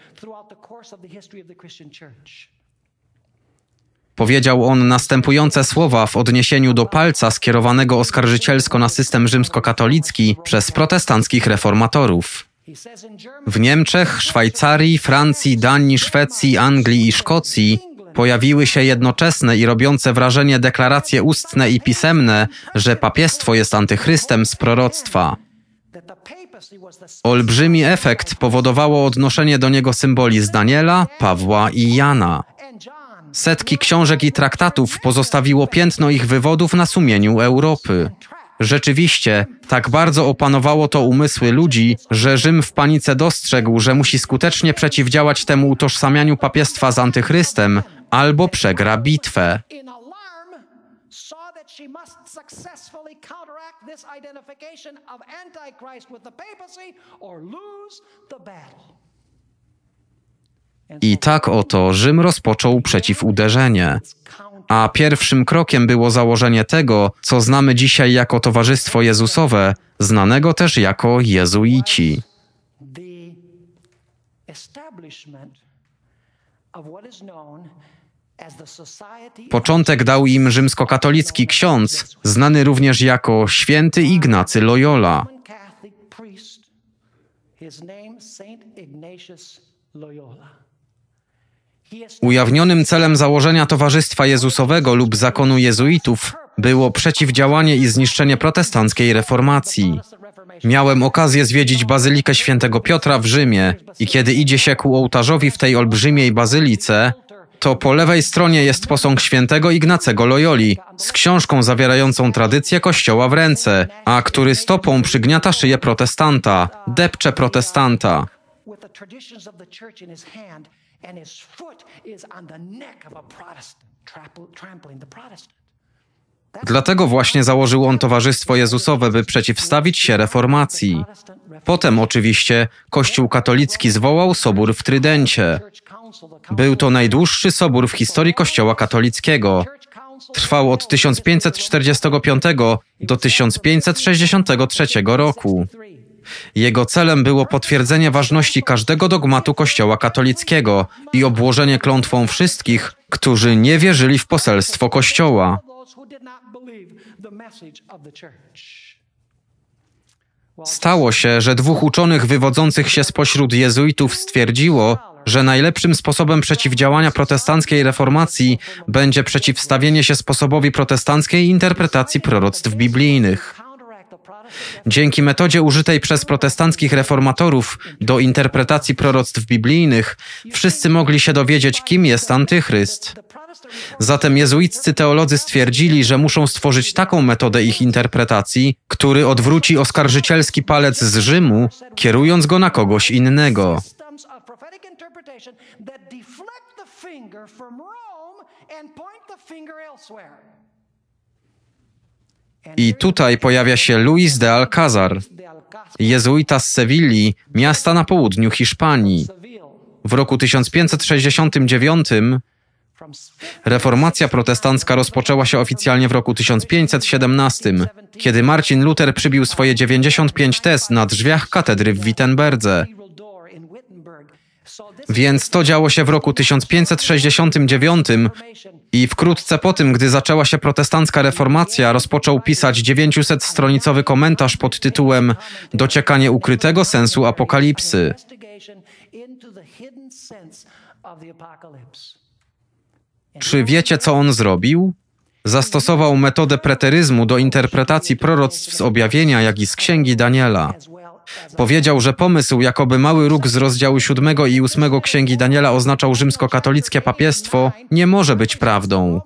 Powiedział on następujące słowa w odniesieniu do palca skierowanego oskarżycielsko na system rzymskokatolicki przez protestanckich reformatorów. W Niemczech, Szwajcarii, Francji, Danii, Szwecji, Anglii i Szkocji pojawiły się jednoczesne i robiące wrażenie deklaracje ustne i pisemne, że papiestwo jest antychrystem z proroctwa. Olbrzymi efekt powodowało odnoszenie do niego symboli z Daniela, Pawła i Jana. Setki książek i traktatów pozostawiło piętno ich wywodów na sumieniu Europy. Rzeczywiście, tak bardzo opanowało to umysły ludzi, że Rzym w panice dostrzegł, że musi skutecznie przeciwdziałać temu utożsamianiu papiestwa z antychrystem, albo przegra bitwę. I tak oto Rzym rozpoczął przeciwuderzenie a pierwszym krokiem było założenie tego, co znamy dzisiaj jako Towarzystwo Jezusowe, znanego też jako Jezuici. Początek dał im rzymskokatolicki ksiądz, znany również jako święty Ignacy Loyola. His name Saint Ignatius Loyola. Ujawnionym celem założenia Towarzystwa Jezusowego lub zakonu jezuitów było przeciwdziałanie i zniszczenie protestanckiej reformacji. Miałem okazję zwiedzić Bazylikę Świętego Piotra w Rzymie i kiedy idzie się ku ołtarzowi w tej olbrzymiej bazylice, to po lewej stronie jest posąg świętego Ignacego Loyoli z książką zawierającą tradycję kościoła w ręce, a który stopą przygniata szyję protestanta, depcze protestanta and his foot is on the neck of a Protestant, trampling the Protestant. Dlatego właśnie założył on Towarzystwo Jezusowe, by przeciwstawić się reformacji. Potem oczywiście Kościół katolicki zwołał sobór w Trydencie. Był to najdłuższy sobór w historii Kościoła katolickiego. Trwał od 1545 do 1563 roku. Jego celem było potwierdzenie ważności każdego dogmatu Kościoła katolickiego i obłożenie klątwą wszystkich, którzy nie wierzyli w poselstwo Kościoła. Stało się, że dwóch uczonych wywodzących się spośród jezuitów stwierdziło, że najlepszym sposobem przeciwdziałania protestanckiej reformacji będzie przeciwstawienie się sposobowi protestanckiej interpretacji proroctw biblijnych. Dzięki metodzie użytej przez protestanckich reformatorów do interpretacji proroctw biblijnych, wszyscy mogli się dowiedzieć, kim jest antychryst. Zatem jezuiccy teolodzy stwierdzili, że muszą stworzyć taką metodę ich interpretacji, który odwróci oskarżycielski palec z Rzymu, kierując go na kogoś innego. and point the finger elsewhere. I tutaj pojawia się Luis de Alcázar, jezuita z Sewilli, miasta na południu Hiszpanii. W roku 1569 reformacja protestancka rozpoczęła się oficjalnie w roku 1517, kiedy Marcin Luther przybił swoje 95 tez na drzwiach katedry w Wittenberdze. Więc to działo się w roku 1569 i wkrótce po tym, gdy zaczęła się protestancka reformacja, rozpoczął pisać 900-stronicowy komentarz pod tytułem Dociekanie ukrytego sensu apokalipsy. Czy wiecie, co on zrobił? Zastosował metodę preteryzmu do interpretacji proroctw z objawienia, jak i z księgi Daniela. Powiedział, że pomysł, jakoby mały róg z rozdziału 7 i 8 Księgi Daniela oznaczał rzymskokatolickie papiestwo, nie może być prawdą.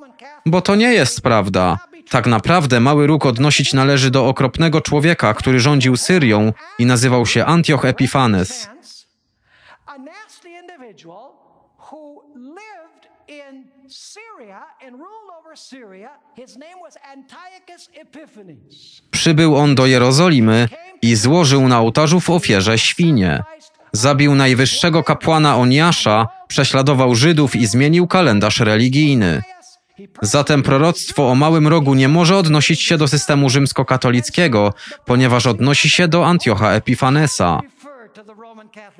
Bo to nie jest prawda. Tak naprawdę mały róg odnosić należy do okropnego człowieka, który rządził Syrią i nazywał się Antioch Epifanes in Syria and ruled over Syria. His name was Antiochus Epiphanes. Przybył on do Jerozolimy i złożył na ołtarzu w ofierze świnie. Zabił najwyższego kapłana Oniasza, prześladował Żydów i zmienił kalendarz religijny. Zatem proroctwo o małym rogu nie może odnosić się do systemu rzymskokatolickiego, ponieważ odnosi się do Antiocha Epifanesa.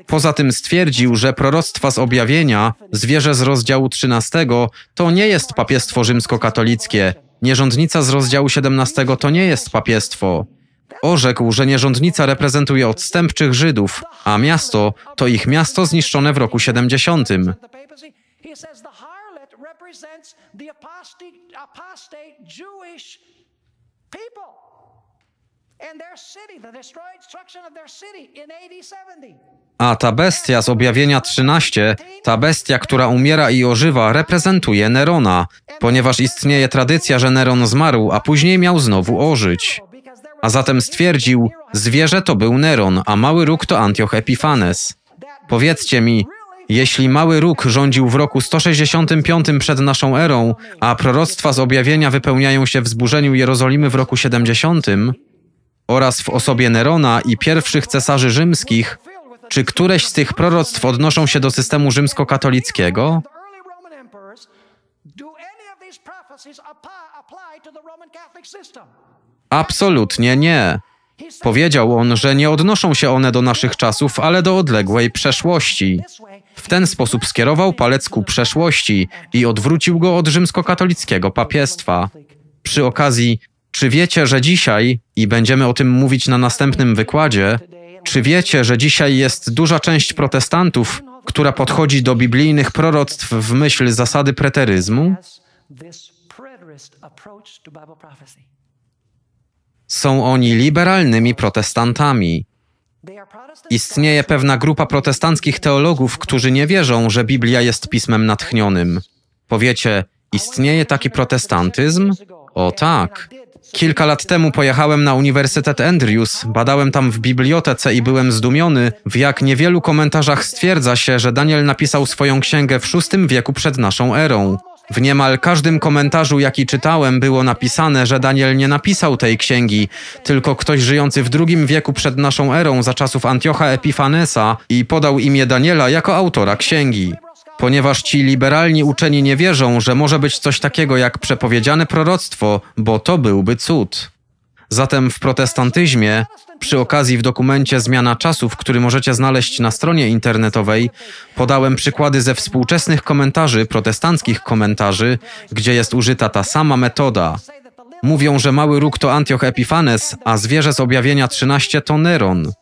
Poza tym stwierdził, że proroctwa z objawienia, zwierzę z rozdziału 13, to nie jest papiestwo rzymskokatolickie, nierządnica z rozdziału 17 to nie jest papiestwo. Orzekł, że nierządnica reprezentuje odstępczych Żydów, a miasto to ich miasto zniszczone w roku 70. people. A ta bestia z objawienia 13, ta bestia, która umiera i ożywa, reprezentuje Nerona, ponieważ istnieje tradycja, że Neron zmarł, a później miał znowu ożyć. A zatem stwierdził, zwierzę to był Neron, a mały róg to Antioch Epifanes. Powiedzcie mi, jeśli mały róg rządził w roku 165 przed naszą erą, a proroctwa z objawienia wypełniają się w zburzeniu Jerozolimy w roku 70, oraz w osobie Nerona i pierwszych cesarzy rzymskich, czy któreś z tych proroctw odnoszą się do systemu rzymskokatolickiego? Absolutnie nie. Powiedział on, że nie odnoszą się one do naszych czasów, ale do odległej przeszłości. W ten sposób skierował palec ku przeszłości i odwrócił go od rzymskokatolickiego papiestwa. Przy okazji czy wiecie, że dzisiaj, i będziemy o tym mówić na następnym wykładzie, czy wiecie, że dzisiaj jest duża część protestantów, która podchodzi do biblijnych proroctw w myśl zasady preteryzmu? Są oni liberalnymi protestantami. Istnieje pewna grupa protestanckich teologów, którzy nie wierzą, że Biblia jest pismem natchnionym. Powiecie, istnieje taki protestantyzm? O tak. Kilka lat temu pojechałem na Uniwersytet Andrews, badałem tam w bibliotece i byłem zdumiony, w jak niewielu komentarzach stwierdza się, że Daniel napisał swoją księgę w VI wieku przed naszą erą. W niemal każdym komentarzu, jaki czytałem, było napisane, że Daniel nie napisał tej księgi, tylko ktoś żyjący w II wieku przed naszą erą za czasów Antiocha Epifanesa i podał imię Daniela jako autora księgi ponieważ ci liberalni uczeni nie wierzą, że może być coś takiego jak przepowiedziane proroctwo, bo to byłby cud. Zatem w protestantyzmie, przy okazji w dokumencie Zmiana czasów, który możecie znaleźć na stronie internetowej, podałem przykłady ze współczesnych komentarzy, protestanckich komentarzy, gdzie jest użyta ta sama metoda. Mówią, że mały róg to Antioch Epifanes, a zwierzę z objawienia 13 to Neron.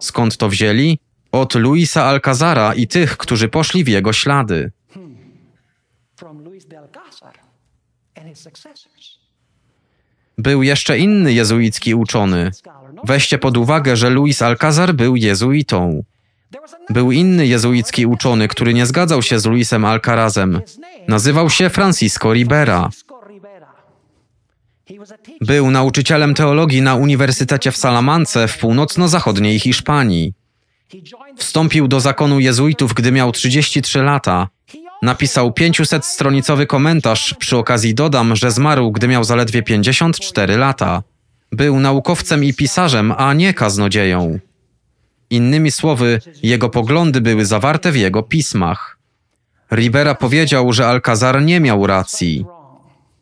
Skąd to wzięli? od Luisa Alcazara i tych, którzy poszli w jego ślady. Był jeszcze inny jezuicki uczony. Weźcie pod uwagę, że Luis Alcazar był jezuitą. Był inny jezuicki uczony, który nie zgadzał się z Luisem Alcarazem. Nazywał się Francisco Ribera. Był nauczycielem teologii na Uniwersytecie w Salamance w północno-zachodniej Hiszpanii. Wstąpił do zakonu jezuitów, gdy miał 33 lata. Napisał 500-stronicowy komentarz, przy okazji dodam, że zmarł, gdy miał zaledwie 54 lata. Był naukowcem i pisarzem, a nie kaznodzieją. Innymi słowy, jego poglądy były zawarte w jego pismach. Ribera powiedział, że Alcazar nie miał racji.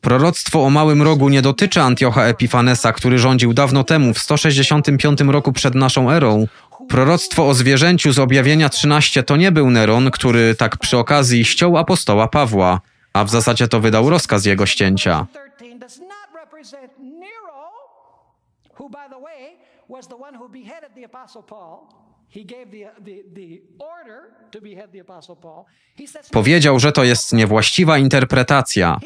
Proroctwo o małym rogu nie dotyczy Antiocha Epifanesa, który rządził dawno temu w 165 roku przed naszą erą, Proroctwo o zwierzęciu z objawienia 13 to nie był Neron, który tak przy okazji ściął apostoła Pawła, a w zasadzie to wydał rozkaz jego ścięcia. Powiedział, że to jest niewłaściwa interpretacja.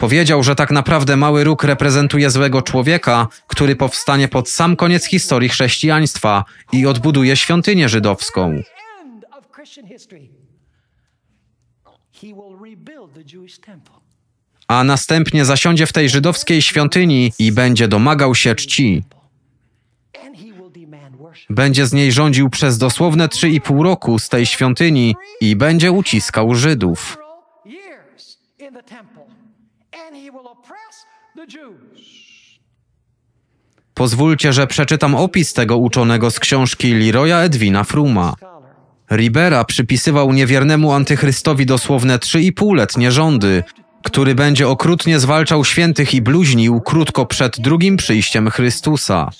Powiedział, że tak naprawdę mały róg reprezentuje złego człowieka, który powstanie pod sam koniec historii chrześcijaństwa i odbuduje świątynię żydowską. A następnie zasiądzie w tej żydowskiej świątyni i będzie domagał się czci. Będzie z niej rządził przez dosłowne 3,5 roku z tej świątyni i będzie uciskał Żydów. Pozwólcie, że przeczytam opis tego uczonego z książki Leroya Edwina Fruma. Ribera przypisywał niewiernemu antychrystowi dosłowne trzy i letnie rządy, który będzie okrutnie zwalczał świętych i bluźnił krótko przed drugim przyjściem Chrystusa.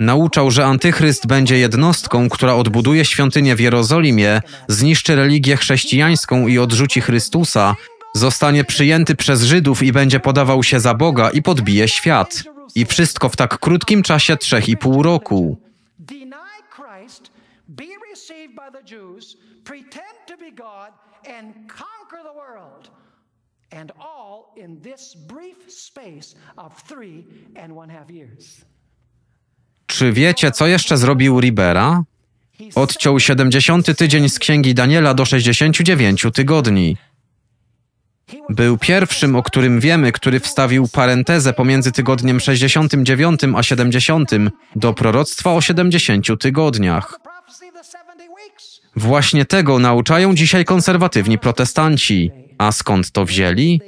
Nauczał, że antychryst będzie jednostką, która odbuduje świątynię w Jerozolimie, zniszczy religię chrześcijańską i odrzuci Chrystusa, Zostanie przyjęty przez Żydów i będzie podawał się za Boga i podbije świat. I wszystko w tak krótkim czasie trzech i pół roku. Czy wiecie, co jeszcze zrobił Ribera? Odciął 70 tydzień z księgi Daniela do 69 tygodni. Był pierwszym, o którym wiemy, który wstawił parentezę pomiędzy tygodniem 69 a 70 do proroctwa o 70 tygodniach. Właśnie tego nauczają dzisiaj konserwatywni protestanci. A skąd to wzięli?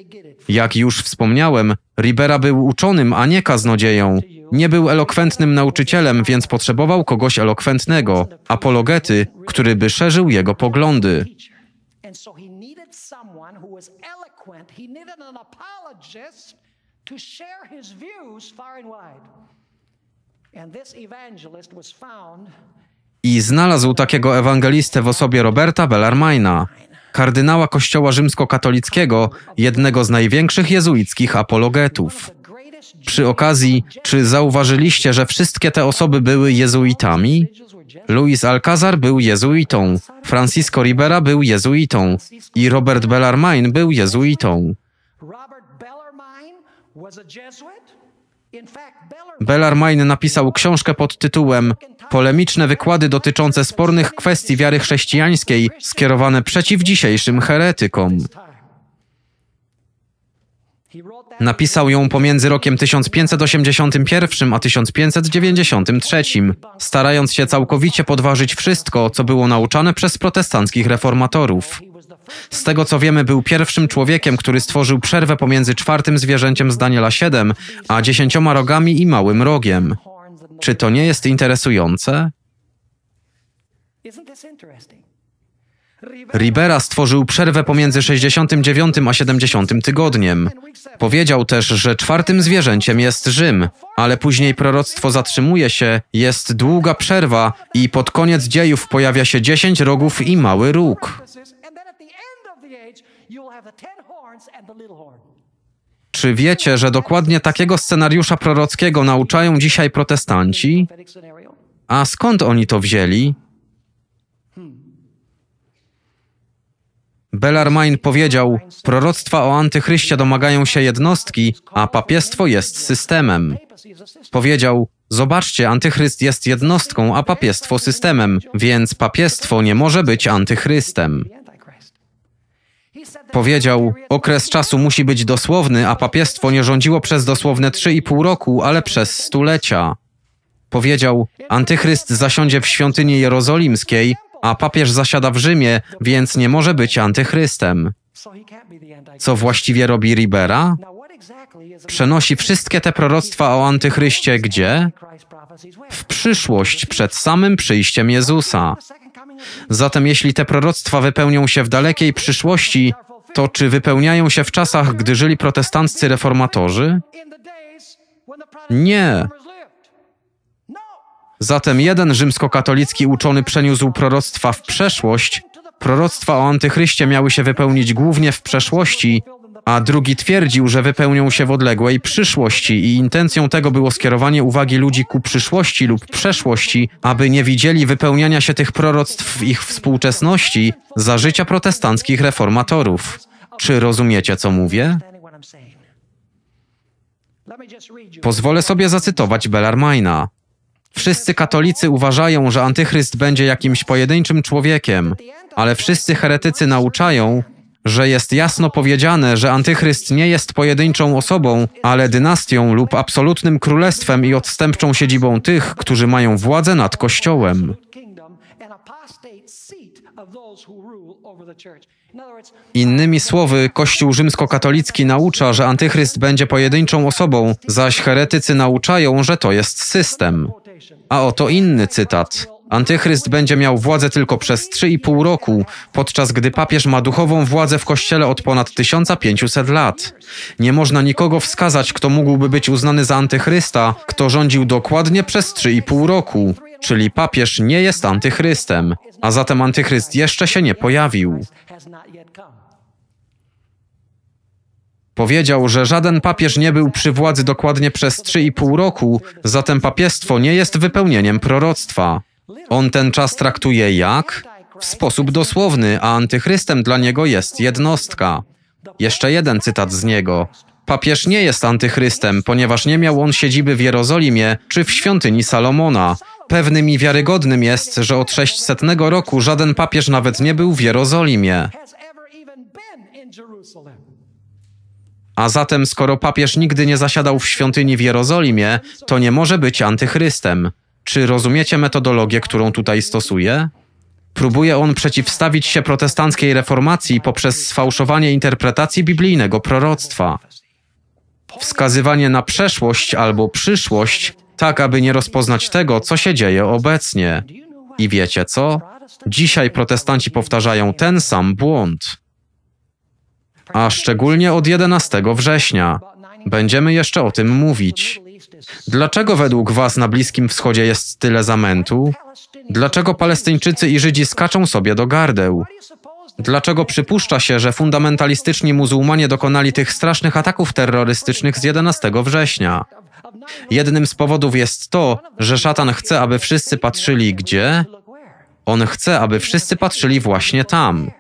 Jak już wspomniałem, Ribera był uczonym, a nie kaznodzieją. Nie był elokwentnym nauczycielem, więc potrzebował kogoś elokwentnego, apologety, który by szerzył jego poglądy eloquent, he needed an apologist to share his views far and wide. And this evangelist was found i znalazł takiego ewangelistę w osobie Roberta Bellarmina, kardynała Kościoła Rzymskokatolickiego, jednego z największych jezuickich apologetów. Przy okazji, czy zauważyliście, że wszystkie te osoby były jezuitami? Luis Alcazar był jezuitą, Francisco Ribera był jezuitą i Robert Bellarmine był jezuitą. Bellarmine napisał książkę pod tytułem Polemiczne wykłady dotyczące spornych kwestii wiary chrześcijańskiej skierowane przeciw dzisiejszym heretykom. Napisał ją pomiędzy rokiem 1581 a 1593, starając się całkowicie podważyć wszystko, co było nauczane przez protestanckich reformatorów. Z tego co wiemy, był pierwszym człowiekiem, który stworzył przerwę pomiędzy czwartym zwierzęciem z Daniela 7, a dziesięcioma rogami i małym rogiem. Czy to nie jest interesujące? Isn't this interesting? Ribera stworzył przerwę pomiędzy 69 a 70 tygodniem. Powiedział też, że czwartym zwierzęciem jest Rzym, ale później proroctwo zatrzymuje się, jest długa przerwa i pod koniec dziejów pojawia się 10 rogów i mały róg. Czy wiecie, że dokładnie takiego scenariusza prorockiego nauczają dzisiaj protestanci? A skąd oni to wzięli? Bellarmine powiedział: Proroctwa o antychryście domagają się jednostki, a papiestwo jest systemem. Powiedział: Zobaczcie, antychryst jest jednostką, a papiestwo systemem, więc papiestwo nie może być antychrystem. Powiedział: Okres czasu musi być dosłowny, a papiestwo nie rządziło przez dosłowne 3,5 roku, ale przez stulecia. Powiedział: Antychryst zasiądzie w świątyni jerozolimskiej, a papież zasiada w Rzymie, więc nie może być antychrystem. Co właściwie robi Ribera? Przenosi wszystkie te proroctwa o antychryście gdzie? W przyszłość, przed samym przyjściem Jezusa. Zatem jeśli te proroctwa wypełnią się w dalekiej przyszłości, to czy wypełniają się w czasach, gdy żyli protestanccy reformatorzy? Nie, Zatem jeden rzymskokatolicki uczony przeniósł proroctwa w przeszłość, proroctwa o antychryście miały się wypełnić głównie w przeszłości, a drugi twierdził, że wypełnią się w odległej przyszłości i intencją tego było skierowanie uwagi ludzi ku przyszłości lub przeszłości, aby nie widzieli wypełniania się tych proroctw w ich współczesności za życia protestanckich reformatorów. Czy rozumiecie, co mówię? Pozwolę sobie zacytować Bellarmina. Wszyscy katolicy uważają, że antychryst będzie jakimś pojedynczym człowiekiem, ale wszyscy heretycy nauczają, że jest jasno powiedziane, że antychryst nie jest pojedynczą osobą, ale dynastią lub absolutnym królestwem i odstępczą siedzibą tych, którzy mają władzę nad Kościołem. Innymi słowy, Kościół rzymskokatolicki naucza, że antychryst będzie pojedynczą osobą, zaś heretycy nauczają, że to jest system. A oto inny cytat. Antychryst będzie miał władzę tylko przez 3,5 roku, podczas gdy papież ma duchową władzę w kościele od ponad 1500 lat. Nie można nikogo wskazać, kto mógłby być uznany za antychrysta, kto rządził dokładnie przez 3,5 roku. Czyli papież nie jest antychrystem, a zatem antychryst jeszcze się nie pojawił. Powiedział, że żaden papież nie był przy władzy dokładnie przez 3,5 roku, zatem papiestwo nie jest wypełnieniem proroctwa. On ten czas traktuje jak? W sposób dosłowny, a antychrystem dla niego jest jednostka. Jeszcze jeden cytat z niego. Papież nie jest antychrystem, ponieważ nie miał on siedziby w Jerozolimie czy w świątyni Salomona. Pewnym i wiarygodnym jest, że od 600 roku żaden papież nawet nie był w Jerozolimie. A zatem, skoro papież nigdy nie zasiadał w świątyni w Jerozolimie, to nie może być antychrystem. Czy rozumiecie metodologię, którą tutaj stosuje? Próbuje on przeciwstawić się protestanckiej reformacji poprzez sfałszowanie interpretacji biblijnego proroctwa. Wskazywanie na przeszłość albo przyszłość, tak aby nie rozpoznać tego, co się dzieje obecnie. I wiecie co? Dzisiaj protestanci powtarzają ten sam błąd a szczególnie od 11 września. Będziemy jeszcze o tym mówić. Dlaczego według Was na Bliskim Wschodzie jest tyle zamętu? Dlaczego Palestyńczycy i Żydzi skaczą sobie do gardeł? Dlaczego przypuszcza się, że fundamentalistyczni muzułmanie dokonali tych strasznych ataków terrorystycznych z 11 września? Jednym z powodów jest to, że szatan chce, aby wszyscy patrzyli gdzie? On chce, aby wszyscy patrzyli właśnie tam.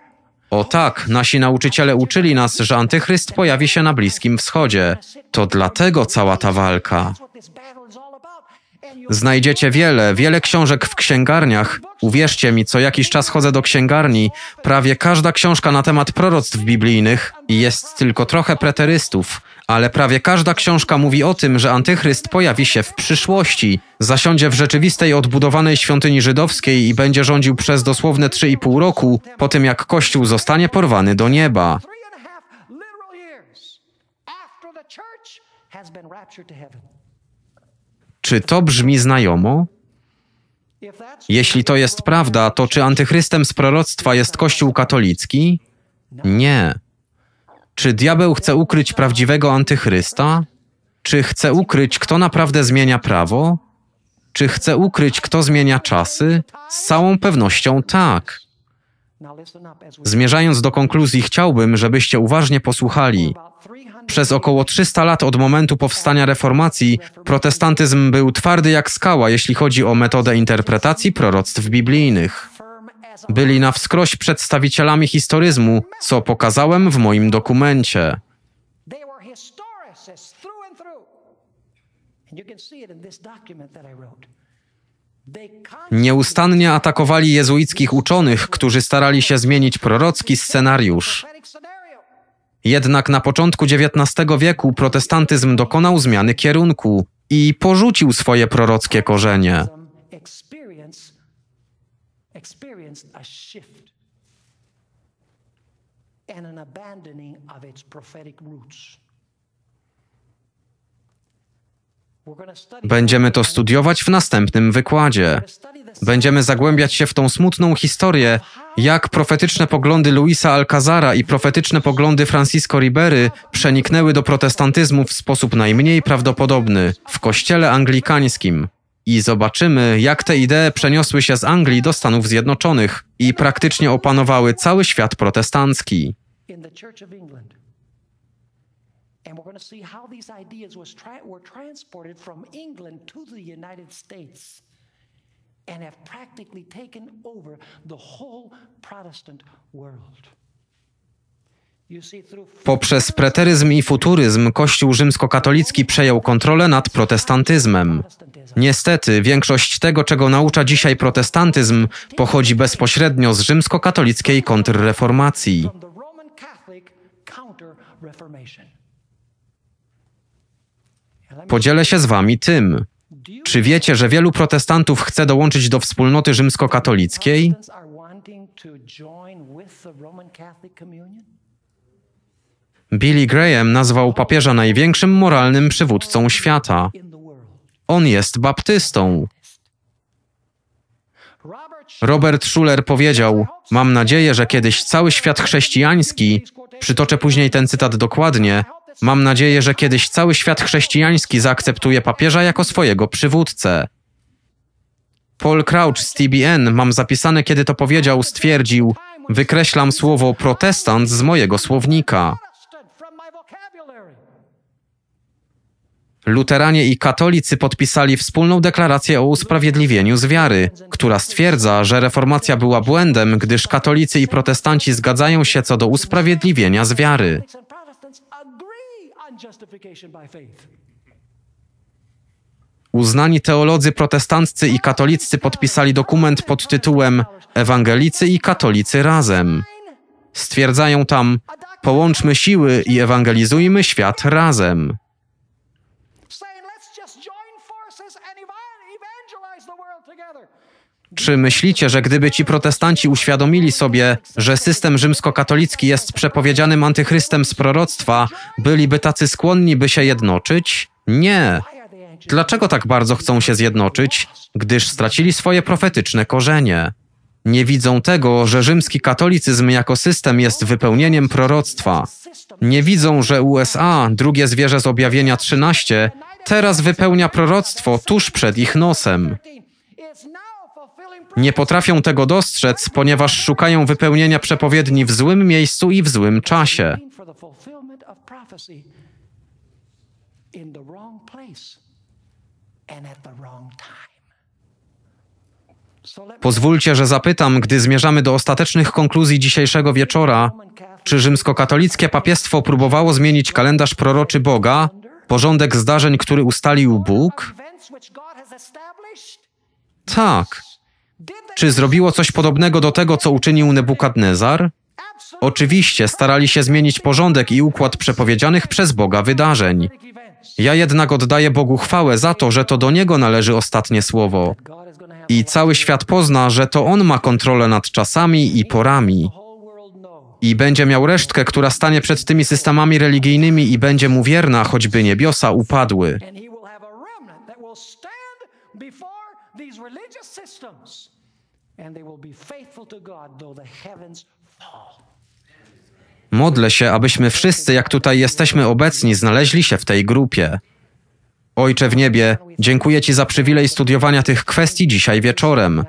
O tak, nasi nauczyciele uczyli nas, że antychryst pojawi się na Bliskim Wschodzie. To dlatego cała ta walka. Znajdziecie wiele, wiele książek w księgarniach. Uwierzcie mi, co jakiś czas chodzę do księgarni. Prawie każda książka na temat proroctw biblijnych i jest tylko trochę preterystów, ale prawie każda książka mówi o tym, że antychryst pojawi się w przyszłości, zasiądzie w rzeczywistej odbudowanej świątyni żydowskiej i będzie rządził przez dosłowne 3,5 roku po tym, jak Kościół zostanie porwany do nieba. Czy to brzmi znajomo? Jeśli to jest prawda, to czy antychrystem z proroctwa jest Kościół katolicki? Nie. Czy diabeł chce ukryć prawdziwego antychrysta? Czy chce ukryć, kto naprawdę zmienia prawo? Czy chce ukryć, kto zmienia czasy? Z całą pewnością tak. Zmierzając do konkluzji, chciałbym, żebyście uważnie posłuchali. Przez około 300 lat od momentu powstania reformacji protestantyzm był twardy jak skała, jeśli chodzi o metodę interpretacji proroctw biblijnych byli na wskroś przedstawicielami historyzmu, co pokazałem w moim dokumencie. Nieustannie atakowali jezuickich uczonych, którzy starali się zmienić prorocki scenariusz. Jednak na początku XIX wieku protestantyzm dokonał zmiany kierunku i porzucił swoje prorockie korzenie. experienced a shift and an abandoning of its prophetic roots. Będziemy to studiować w następnym wykładzie. Będziemy zagłębiać się w tą smutną historię, jak profetyczne poglądy Luisa Alcazara i profetyczne poglądy Francisco Ribery przeniknęły do protestantyzmu w sposób najmniej prawdopodobny w kościele anglikańskim i zobaczymy, jak te idee przeniosły się z Anglii do Stanów Zjednoczonych i praktycznie opanowały cały świat protestancki. And have practically taken over the whole Protestant world. Poprzez preteryzm i futuryzm Kościół rzymskokatolicki przejął kontrolę nad protestantyzmem. Niestety, większość tego, czego naucza dzisiaj protestantyzm, pochodzi bezpośrednio z rzymskokatolickiej kontrreformacji. Podzielę się z wami tym. Czy wiecie, że wielu protestantów chce dołączyć do wspólnoty rzymskokatolickiej? Billy Graham nazwał papieża największym moralnym przywódcą świata. On jest baptystą. Robert Schuller powiedział: Mam nadzieję, że kiedyś cały świat chrześcijański, przytoczę później ten cytat dokładnie, mam nadzieję, że kiedyś cały świat chrześcijański zaakceptuje papieża jako swojego przywódcę. Paul Crouch z TBN, mam zapisane kiedy to powiedział, stwierdził: Wykreślam słowo protestant z mojego słownika. Luteranie i katolicy podpisali wspólną deklarację o usprawiedliwieniu z wiary, która stwierdza, że reformacja była błędem, gdyż katolicy i protestanci zgadzają się co do usprawiedliwienia z wiary. Uznani teolodzy protestanccy i katoliccy podpisali dokument pod tytułem Ewangelicy i katolicy razem. Stwierdzają tam: Połączmy siły i ewangelizujmy świat razem. Czy myślicie, że gdyby ci protestanci uświadomili sobie, że system rzymskokatolicki jest przepowiedzianym antychrystem z proroctwa, byliby tacy skłonni, by się jednoczyć? Nie. Dlaczego tak bardzo chcą się zjednoczyć? Gdyż stracili swoje profetyczne korzenie. Nie widzą tego, że rzymski katolicyzm jako system jest wypełnieniem proroctwa. Nie widzą, że USA, drugie zwierzę z objawienia 13, teraz wypełnia proroctwo tuż przed ich nosem. Nie potrafią tego dostrzec, ponieważ szukają wypełnienia przepowiedni w złym miejscu i w złym czasie. Pozwólcie, że zapytam, gdy zmierzamy do ostatecznych konkluzji dzisiejszego wieczora, czy rzymskokatolickie papiestwo próbowało zmienić kalendarz proroczy Boga, porządek zdarzeń, który ustalił Bóg? Tak. Czy zrobiło coś podobnego do tego, co uczynił Nebukadnezar? Oczywiście starali się zmienić porządek i układ przepowiedzianych przez Boga wydarzeń. Ja jednak oddaję Bogu chwałę za to, że to do Niego należy ostatnie słowo. I cały świat pozna, że to On ma kontrolę nad czasami i porami. I będzie miał resztkę, która stanie przed tymi systemami religijnymi i będzie mu wierna, choćby niebiosa upadły. Modlę się, abyśmy wszyscy, jak tutaj jesteśmy obecni, znaleźli się w tej grupie. Ojcze w niebie, dziękuję Ci za przywilej studiowania tych kwestii dzisiaj wieczorem.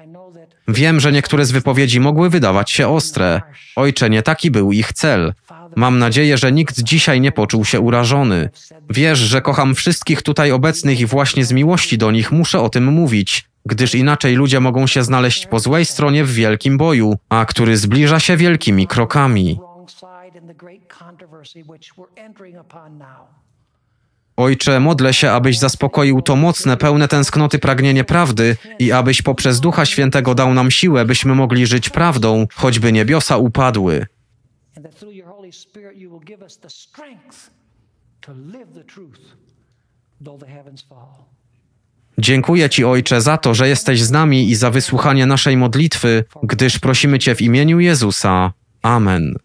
Wiem, że niektóre z wypowiedzi mogły wydawać się ostre. Ojcze, nie taki był ich cel. Mam nadzieję, że nikt dzisiaj nie poczuł się urażony. Wiesz, że kocham wszystkich tutaj obecnych i właśnie z miłości do nich muszę o tym mówić gdyż inaczej ludzie mogą się znaleźć po złej stronie w wielkim boju, a który zbliża się wielkimi krokami. Ojcze, modlę się, abyś zaspokoił to mocne, pełne tęsknoty pragnienie prawdy i abyś poprzez Ducha Świętego dał nam siłę, byśmy mogli żyć prawdą, choćby niebiosa upadły. To live the truth, though the heavens fall. Dziękuję Ci, Ojcze, za to, że jesteś z nami i za wysłuchanie naszej modlitwy, gdyż prosimy Cię w imieniu Jezusa. Amen.